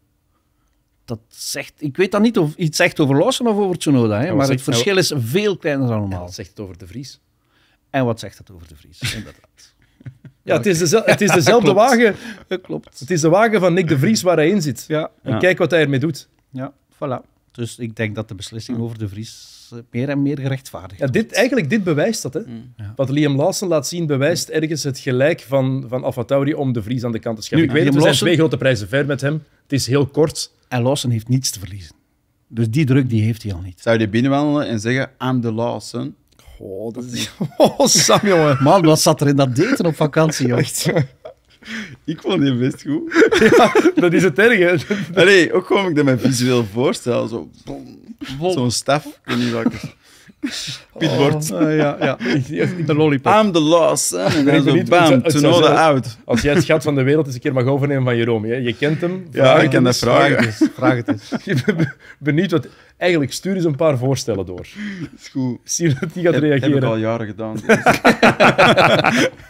Speaker 3: Dat zegt, ik weet dan niet of iets zegt over Lawson of over Tsunoda, hè, maar het verschil is veel kleiner dan normaal. Dat zegt het over de Vries. En wat zegt dat over de Vries? Inderdaad. Ja, het is, dezelfde, het is dezelfde wagen.
Speaker 1: klopt. Het is de wagen van Nick de Vries waar hij in zit. Ja. En kijk wat hij ermee doet. Ja, voilà. Dus ik denk dat de beslissing over de Vries eh, meer en meer gerechtvaardigd ja, dit, Eigenlijk dit bewijst dat. Hè? Mm. Wat Liam Lawson laat zien, bewijst mm. ergens het gelijk van, van Alphatauri om
Speaker 2: de Vries aan de kant te schuiven. ik weet het, we zijn twee
Speaker 1: grote prijzen ver met hem. Het is heel kort. En Lawson heeft niets te verliezen. Dus die druk die heeft hij al niet.
Speaker 2: Zou je binnenwandelen en zeggen, I'm the Lawson? dat is...
Speaker 3: Oh, Sam, jongen. Man, wat zat er in dat daten op vakantie, Echt,
Speaker 2: ik vond die best goed. Ja, dat is het erg, hè? ook gewoon ik dat mijn visueel voorstel. Zo'n zo staf. Ik weet niet wat ik... Pitboard. Oh. Eh, ja, ja. De lollipop. I'm the loss. En dan zo bam, to know the out. Als jij het
Speaker 1: schat van de wereld eens een keer mag overnemen van Jerome. Je, je kent hem. Ja, ik ken dat vraag. Vraag het eens. benieuwd wat... Eigenlijk, stuur eens een paar voorstellen door. Is goed. Zie je dat die gaat reageren. reageren. Heb ik al jaren gedaan.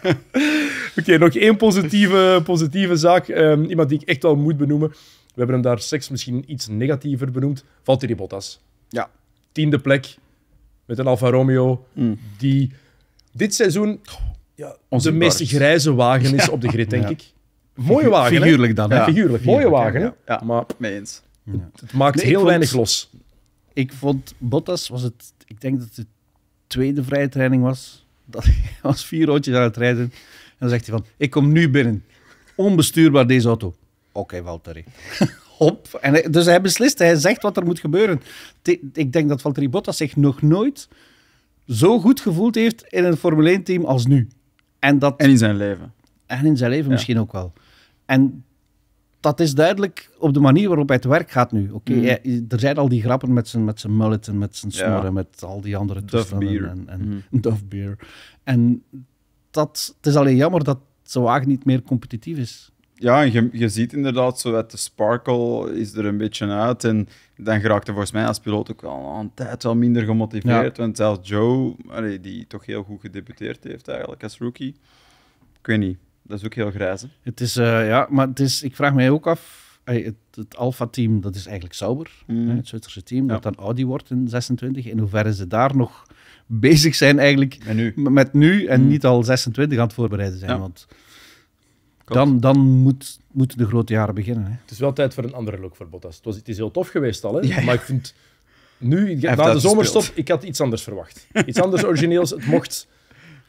Speaker 1: Dus. Oké, nog één positieve, positieve zaak. Um, iemand die ik echt wel moet benoemen. We hebben hem daar seks misschien iets negatiever benoemd. Valtteri Bottas. Ja. Tiende plek met een Alfa Romeo, mm. die dit seizoen ja, Onze de meest grijze wagen is op de grid, denk ik.
Speaker 2: Mooie wagen. Figuurlijk dan. Figuurlijk. Mooie wagen. maar mee Het, maakt heel weinig
Speaker 3: los. Ik vond Bottas, was het, ik denk dat het de tweede vrije training was. Dat hij was vier rondjes aan het rijden. En dan zegt hij van, ik kom nu binnen. Onbestuurbaar deze auto. Oké, okay, Valtteri op. En dus hij beslist, hij zegt wat er moet gebeuren. Ik denk dat Valtteri Bottas zich nog nooit zo goed gevoeld heeft in een Formule 1 team als nu. En, dat, en in zijn leven. En in zijn leven misschien ook wel. En dat is duidelijk op de manier waarop hij het werk gaat nu. Oké, mhm. Er zijn al die grappen met zijn, met zijn mullet en met zijn snor met al die andere toestanden. En, en mhm. beer. En dat, het is alleen jammer dat zijn wagen niet meer competitief
Speaker 2: is ja, je, je ziet inderdaad, zo de sparkle is er een beetje uit. En dan geraakte volgens mij als piloot ook al een tijd wel minder gemotiveerd. Want zelfs Joe, die toch heel goed gedebuteerd heeft eigenlijk als rookie. Ik weet niet, dat is ook heel grijs.
Speaker 3: Het is, eh, ja, maar het is, ik vraag mij ook af, het, het Alfa-team, dat is eigenlijk Sauber, mm. het Zwitserse team, dat dan Audi wordt in 26. In hoeverre ze daar nog bezig zijn eigenlijk met nu en mm. niet al 26 aan het voorbereiden zijn. Want dan, dan moeten moet de grote jaren beginnen. Hè.
Speaker 1: Het is wel tijd voor een andere look voor Bottas. Het, was, het is heel tof geweest al, hè? maar ik vind nu, na de zomerstop, ik had iets anders verwacht. Iets anders origineels. Het mocht,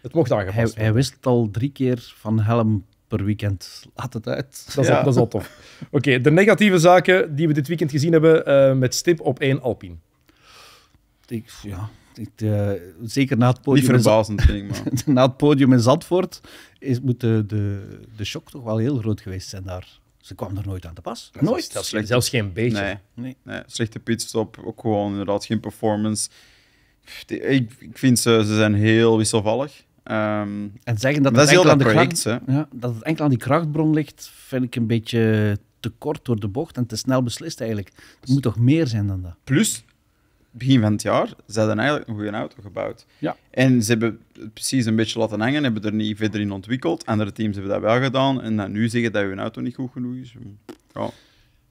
Speaker 1: het mocht aangepast hij, hij wist al drie keer van helm per weekend. Laat het uit. Dat is, ja. al, dat tof. Oké, de negatieve zaken die we dit weekend gezien hebben eh, met stip op één Alpine. ja, ik, eh, zeker na het
Speaker 3: podium. maar. na het podium in Zandvoort is, moet de, de, de shock toch wel heel groot geweest zijn daar. Ze kwam er nooit aan te pas. nooit.
Speaker 2: Zelfs, zelfs geen beetje. Nee, nee. Slechte pitstop, ook gewoon inderdaad geen performance. Ik, ik vind ze, ze zijn heel wisselvallig. Ehm, en zeggen dat, het enkel, aan
Speaker 3: ja, dat het enkel aan die krachtbron ligt, vind ik een beetje te kort door de bocht en te snel beslist eigenlijk. Er moet toch meer
Speaker 2: zijn dan dat? Plus, begin van het jaar, ze hadden eigenlijk een goede auto gebouwd. En ze hebben het precies een beetje laten hangen, hebben er niet verder in ontwikkeld. Andere teams hebben dat wel gedaan. En dan nu zeggen dat hun auto niet goed genoeg is. Ja.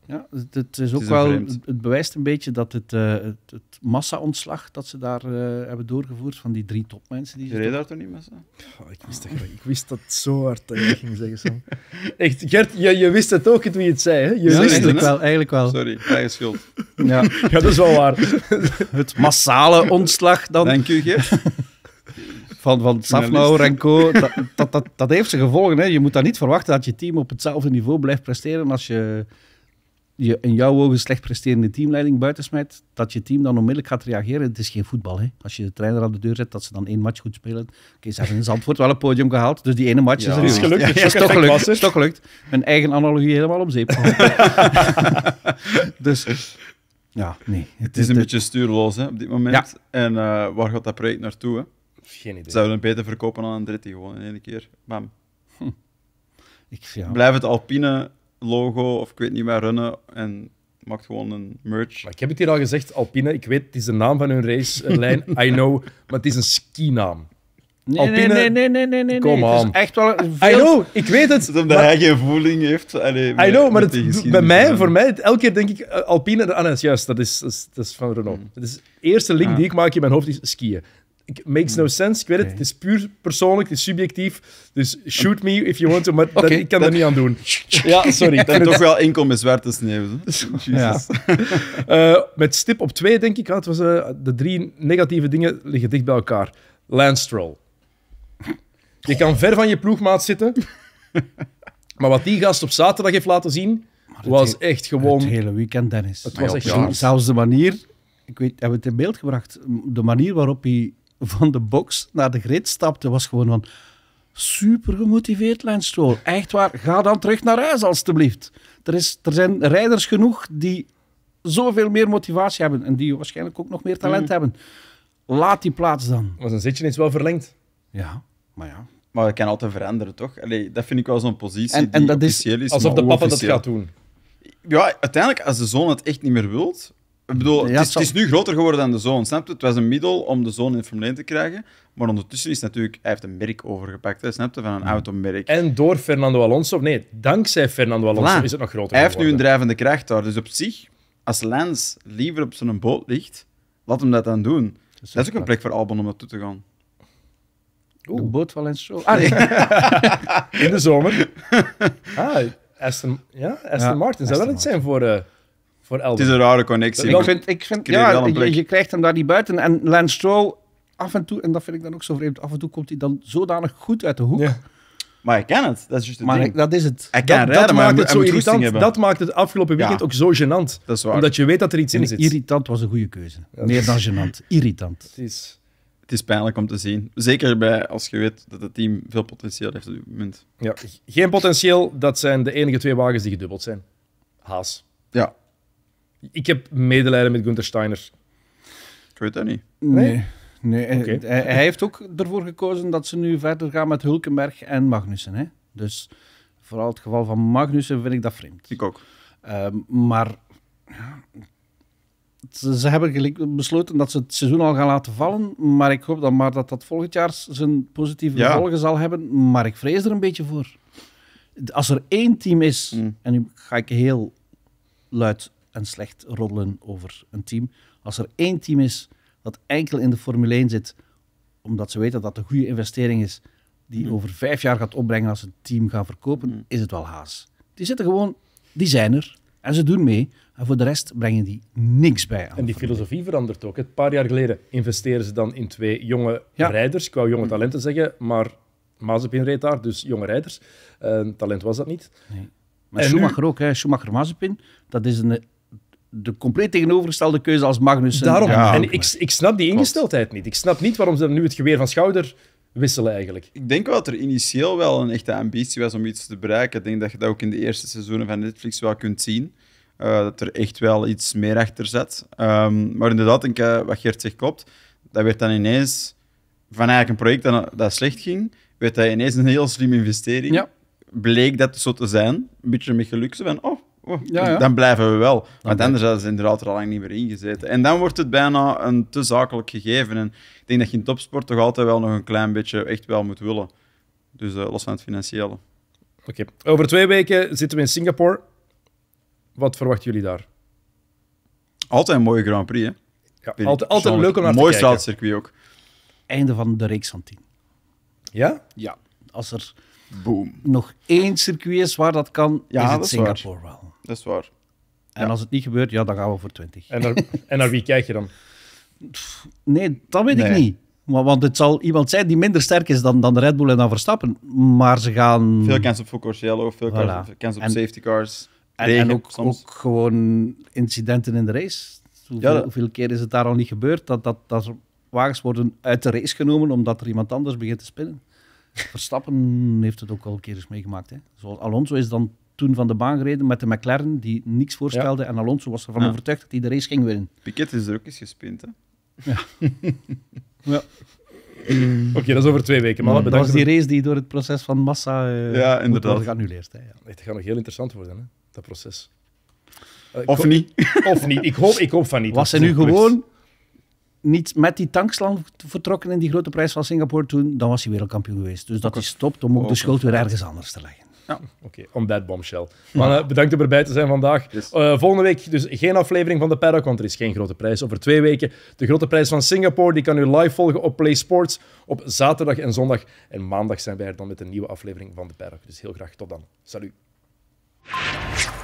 Speaker 3: Ja, het, is ook wel, het bewijst een beetje dat het, uh, het, massa-ontslag dat ze daar eh, hebben doorgevoerd van die drie
Speaker 1: topmensen. Die Reed daar
Speaker 2: toch niet met oh, ik, wist dat, ik
Speaker 1: wist dat zo hard dat je ging zeggen, Sam. Echt, Gert, je, je wist het ook, het wie het zei. Hè? Je wist het wel, eigenlijk wel. Sorry, eigen
Speaker 2: schuld. Ja. ja, dat is wel
Speaker 1: waar. het massale ontslag dan. Dank u, Gert.
Speaker 3: Van, van Safnauer en co. Dat, dat, dat, heeft zijn gevolgen. Hè. Je moet dan niet verwachten dat je team op hetzelfde niveau blijft presteren als je je in jouw ogen slecht presterende teamleiding buitensmijt, dat je team dan onmiddellijk gaat reageren. Het is geen voetbal. Hè? Als je de trainer aan de deur zet, dat ze dan één match goed spelen. Oké, ze hebben in Zandvoort wel een podium gehaald, dus die ene match is, gelukt. Ja, ja, is, toch gelukt. Is toch
Speaker 2: Mijn eigen analogie helemaal om zeep. dus ja, nee. Het, is een beetje stuurloos hè, op dit moment. En eh, waar gaat dat project naartoe? Hè? Geen idee. Zouden we het beter verkopen dan een gewoon in één keer? Bam. Hm. Ik, Blijf het Alpine logo of ik weet niet waar runnen. En maakt gewoon een merch. Maar ik heb het hier al gezegd, Alpine, ik weet, het is de naam van hun racelijn, I know, maar het is een skinaam.
Speaker 1: Nee, Alpine, nee, nee, nee, nee, nee. Kom nee. aan. echt wel I know, ik weet het. het omdat maar... hij geen
Speaker 2: voeling heeft. Allee, I know, maar het, bij mij, voor mij,
Speaker 1: elke keer denk ik eh, Alpine. Ah, nee, juist, dat is, dat is, van Renault. Hmm. Het is, de eerste link ah. die ik maak in mijn hoofd is skiën makes no hmm. sense. Ik weet het, het is puur persoonlijk, het is subjectief. Dus shoot me if you want to, maar dat, ik kan dat... niet aan doen. Ja, sorry. Ik toch wel
Speaker 2: inkomen zwarte sneeuw. Ja.
Speaker 1: uh, met stip op twee, denk ik, was, eh, de drie negatieve dingen liggen dicht bij elkaar. Landstroll. Je kan ver van je ploegmaat zitten, maar wat die gast op zaterdag heeft laten zien, was echt gewoon... Het hele weekend, Dennis. Het was echt
Speaker 3: Zelfs de manier... Ik weet, hebben we het in beeld gebracht? De manier waarop hij van de box naar de grid stapte, was gewoon van super gemotiveerd, Lance Stroll. Echt waar, ga dan terug naar huis alstublieft. Er, is, er zijn rijders genoeg die zoveel meer motivatie hebben en die waarschijnlijk ook nog meer talent mm. hebben. Laat die plaats dan. Maar zijn zitje is wel
Speaker 1: verlengd. Ja, maar ja.
Speaker 2: Maar dat kan altijd veranderen, toch? Allee, dat vind ik wel zo'n positie die dat officieel is. alsof de papa dat gaat doen. Ja, uiteindelijk, als de zoon het echt niet meer wilt, ik bedoel, het, is, nu groter geworden dan de zoon, snap Het was een middel om de zoon in Formule 1 te krijgen. Maar ondertussen is natuurlijk... Hij heeft een merk overgepakt, hè, Van een automerk. En door Fernando Alonso... Nee, dankzij Fernando Alonso is het nog groter Hij heeft nu een drijvende kracht daar. Dus op zich, als Lens liever op zijn boot ligt, laat hem dat dan doen. Dat is, ook een plek voor Albon om naartoe te gaan.
Speaker 1: Oeh. De boot van Lens ah, nee. In de zomer. Ah, Aston, ja, Aston Martin. Zou dat zijn voor... Eh, voor Het is een rare connectie.
Speaker 3: Ik vind, ik vind, ja, je, krijgt hem daar niet buiten. En Lance Stroll, af en toe, en dat vind ik dan ook zo vreemd, af en toe komt hij dan zodanig goed uit de hoek. Ja.
Speaker 2: Maar ik ken het, dat is juist het maar
Speaker 3: dat is het.
Speaker 1: Hij kan dat, dat maakt het zo irritant. Dat maakt het afgelopen weekend ook zo gênant. Dat is waar. Omdat je weet dat er iets in zit. Irritant was een goede keuze. Meer dan gênant. Irritant.
Speaker 2: Het is het is pijnlijk om te zien. Zeker bij, als je weet dat het team veel potentieel heeft op dit moment. Ja.
Speaker 1: Geen potentieel, dat zijn de enige twee wagens die gedubbeld
Speaker 2: zijn. Haas. Ja
Speaker 1: ik heb medelijden met Gunter Steiner. Ik weet dat niet.
Speaker 3: Nee. nee. Hij, heeft ook ervoor gekozen dat ze nu verder gaan met Hulkenberg en Magnussen. Hè? Dus vooral het geval van Magnussen vind ik dat vreemd. Ik ook. Ehm, maar ze hebben besloten dat ze het seizoen al gaan laten vallen. Maar ik hoop dan maar dat dat volgend jaar zijn positieve gevolgen zal hebben. Maar ik vrees er een beetje voor. Als er één team is, mm. en nu ga ik heel luid en slecht roddelen over een team. Als er één team is dat enkel in de Formule 1 zit, omdat ze weten dat dat een goede investering is, die mm. over vijf jaar gaat opbrengen als ze het team gaan verkopen, mm. is het wel
Speaker 1: haas. Die zitten gewoon, die zijn er en ze doen mee. En voor de rest brengen die niks bij. Aan en die filosofie verandert ook. Een paar jaar geleden investeren ze dan in twee jonge rijders. Ik wou jonge mm. talenten zeggen, maar Mazepin reed daar, dus jonge rijders. Eh, talent was dat niet.
Speaker 3: Nee. Maar en Schumacher
Speaker 1: ook, hè. Schumacher Mazepin, dat is een de compleet
Speaker 2: tegenovergestelde keuze als Magnussen. Daarom. en ik, ik snap die ingesteldheid niet. Ik snap niet waarom ze nu het geweer van schouder wisselen eigenlijk. Ik denk wel dat er initieel wel een echte ambitie was om iets te bereiken. Ik denk dat je dat ook in de eerste seizoenen van Netflix wel kunt zien. Eh, dat er echt wel iets meer achter zat. Ehm, maar inderdaad, denk ik, eh, wat Geert zegt klopt. Dat werd dan ineens van eigenlijk een project dat, slecht ging, werd dat ineens een heel slim investering. Bleek dat zo te zijn. Een beetje met geluk. Van, oh, ja, dus ja. dan blijven we wel. Want anders zijn ze inderdaad er al lang niet meer ingezeten. En dan wordt het bijna een te zakelijk gegeven. En ik denk dat je in topsport toch altijd wel nog een klein beetje echt wel moet willen. Dus eh, los van het financiële. Oké. Over twee
Speaker 1: weken zitten we in Singapore.
Speaker 2: Wat verwachten jullie daar? Altijd een mooie Grand Prix, hè? Ja, altijd, altijd leuk om naar te mooi kijken. Mooi circuit ook. Einde van de reeks van tien.
Speaker 3: Ja? Ja. Als er Boom. nog één circuit is waar dat kan, ja, is het dat Singapore wel dat is waar. En als het niet gebeurt, ja, dan gaan we voor 20. En naar,
Speaker 2: en naar wie kijk je dan?
Speaker 3: nee, dat weet ik niet. Want het zal iemand zijn die minder sterk is dan, dan de Red Bull en dan Verstappen. Maar ze gaan... Veel kans
Speaker 2: op Focurciello, veel kans op safety cars.
Speaker 3: En, en ook, gewoon incidenten in de race. Hoeveel, keer is het daar al niet gebeurd dat, dat, dat wagens worden uit de race genomen omdat er iemand anders begint te spinnen? Verstappen heeft het ook al een keer eens meegemaakt. Hè. Zoals Alonso is dan van de baan gereden met de McLaren, die niks voorstelde. En Alonso was ervan ja.
Speaker 2: overtuigd dat hij de race ging winnen. Piquet is er ook eens gespint, hè? Ja.
Speaker 3: ja.
Speaker 1: Oké,
Speaker 2: dat is over twee weken. Maar mm. dat was die
Speaker 3: race die door het proces van Massa uh, ja, inderdaad.
Speaker 2: geannuleerd. Hè, ja.
Speaker 1: Het gaat nog heel interessant worden, hè, dat proces. Eh, of niet. Of niet. Ik hoop, ik hoop van niet. Was ze nu gewoon
Speaker 3: niet met die tankslang vertrokken in die grote prijs van Singapore toen, dan was hij wereldkampioen geweest. Dus dat is stopt om ook de schuld weer ergens
Speaker 1: anders te leggen. Ja. Oké, on that bombshell. Maar eh, bedankt om erbij te zijn vandaag. Eh, volgende week dus geen aflevering van de Paddock, want er is geen grote prijs. Over twee weken de grote prijs van Singapore. Die kan u live volgen op Play Sports op zaterdag en zondag. En maandag zijn wij er dan met een nieuwe aflevering van de Paddock. Dus heel graag tot dan. Salut.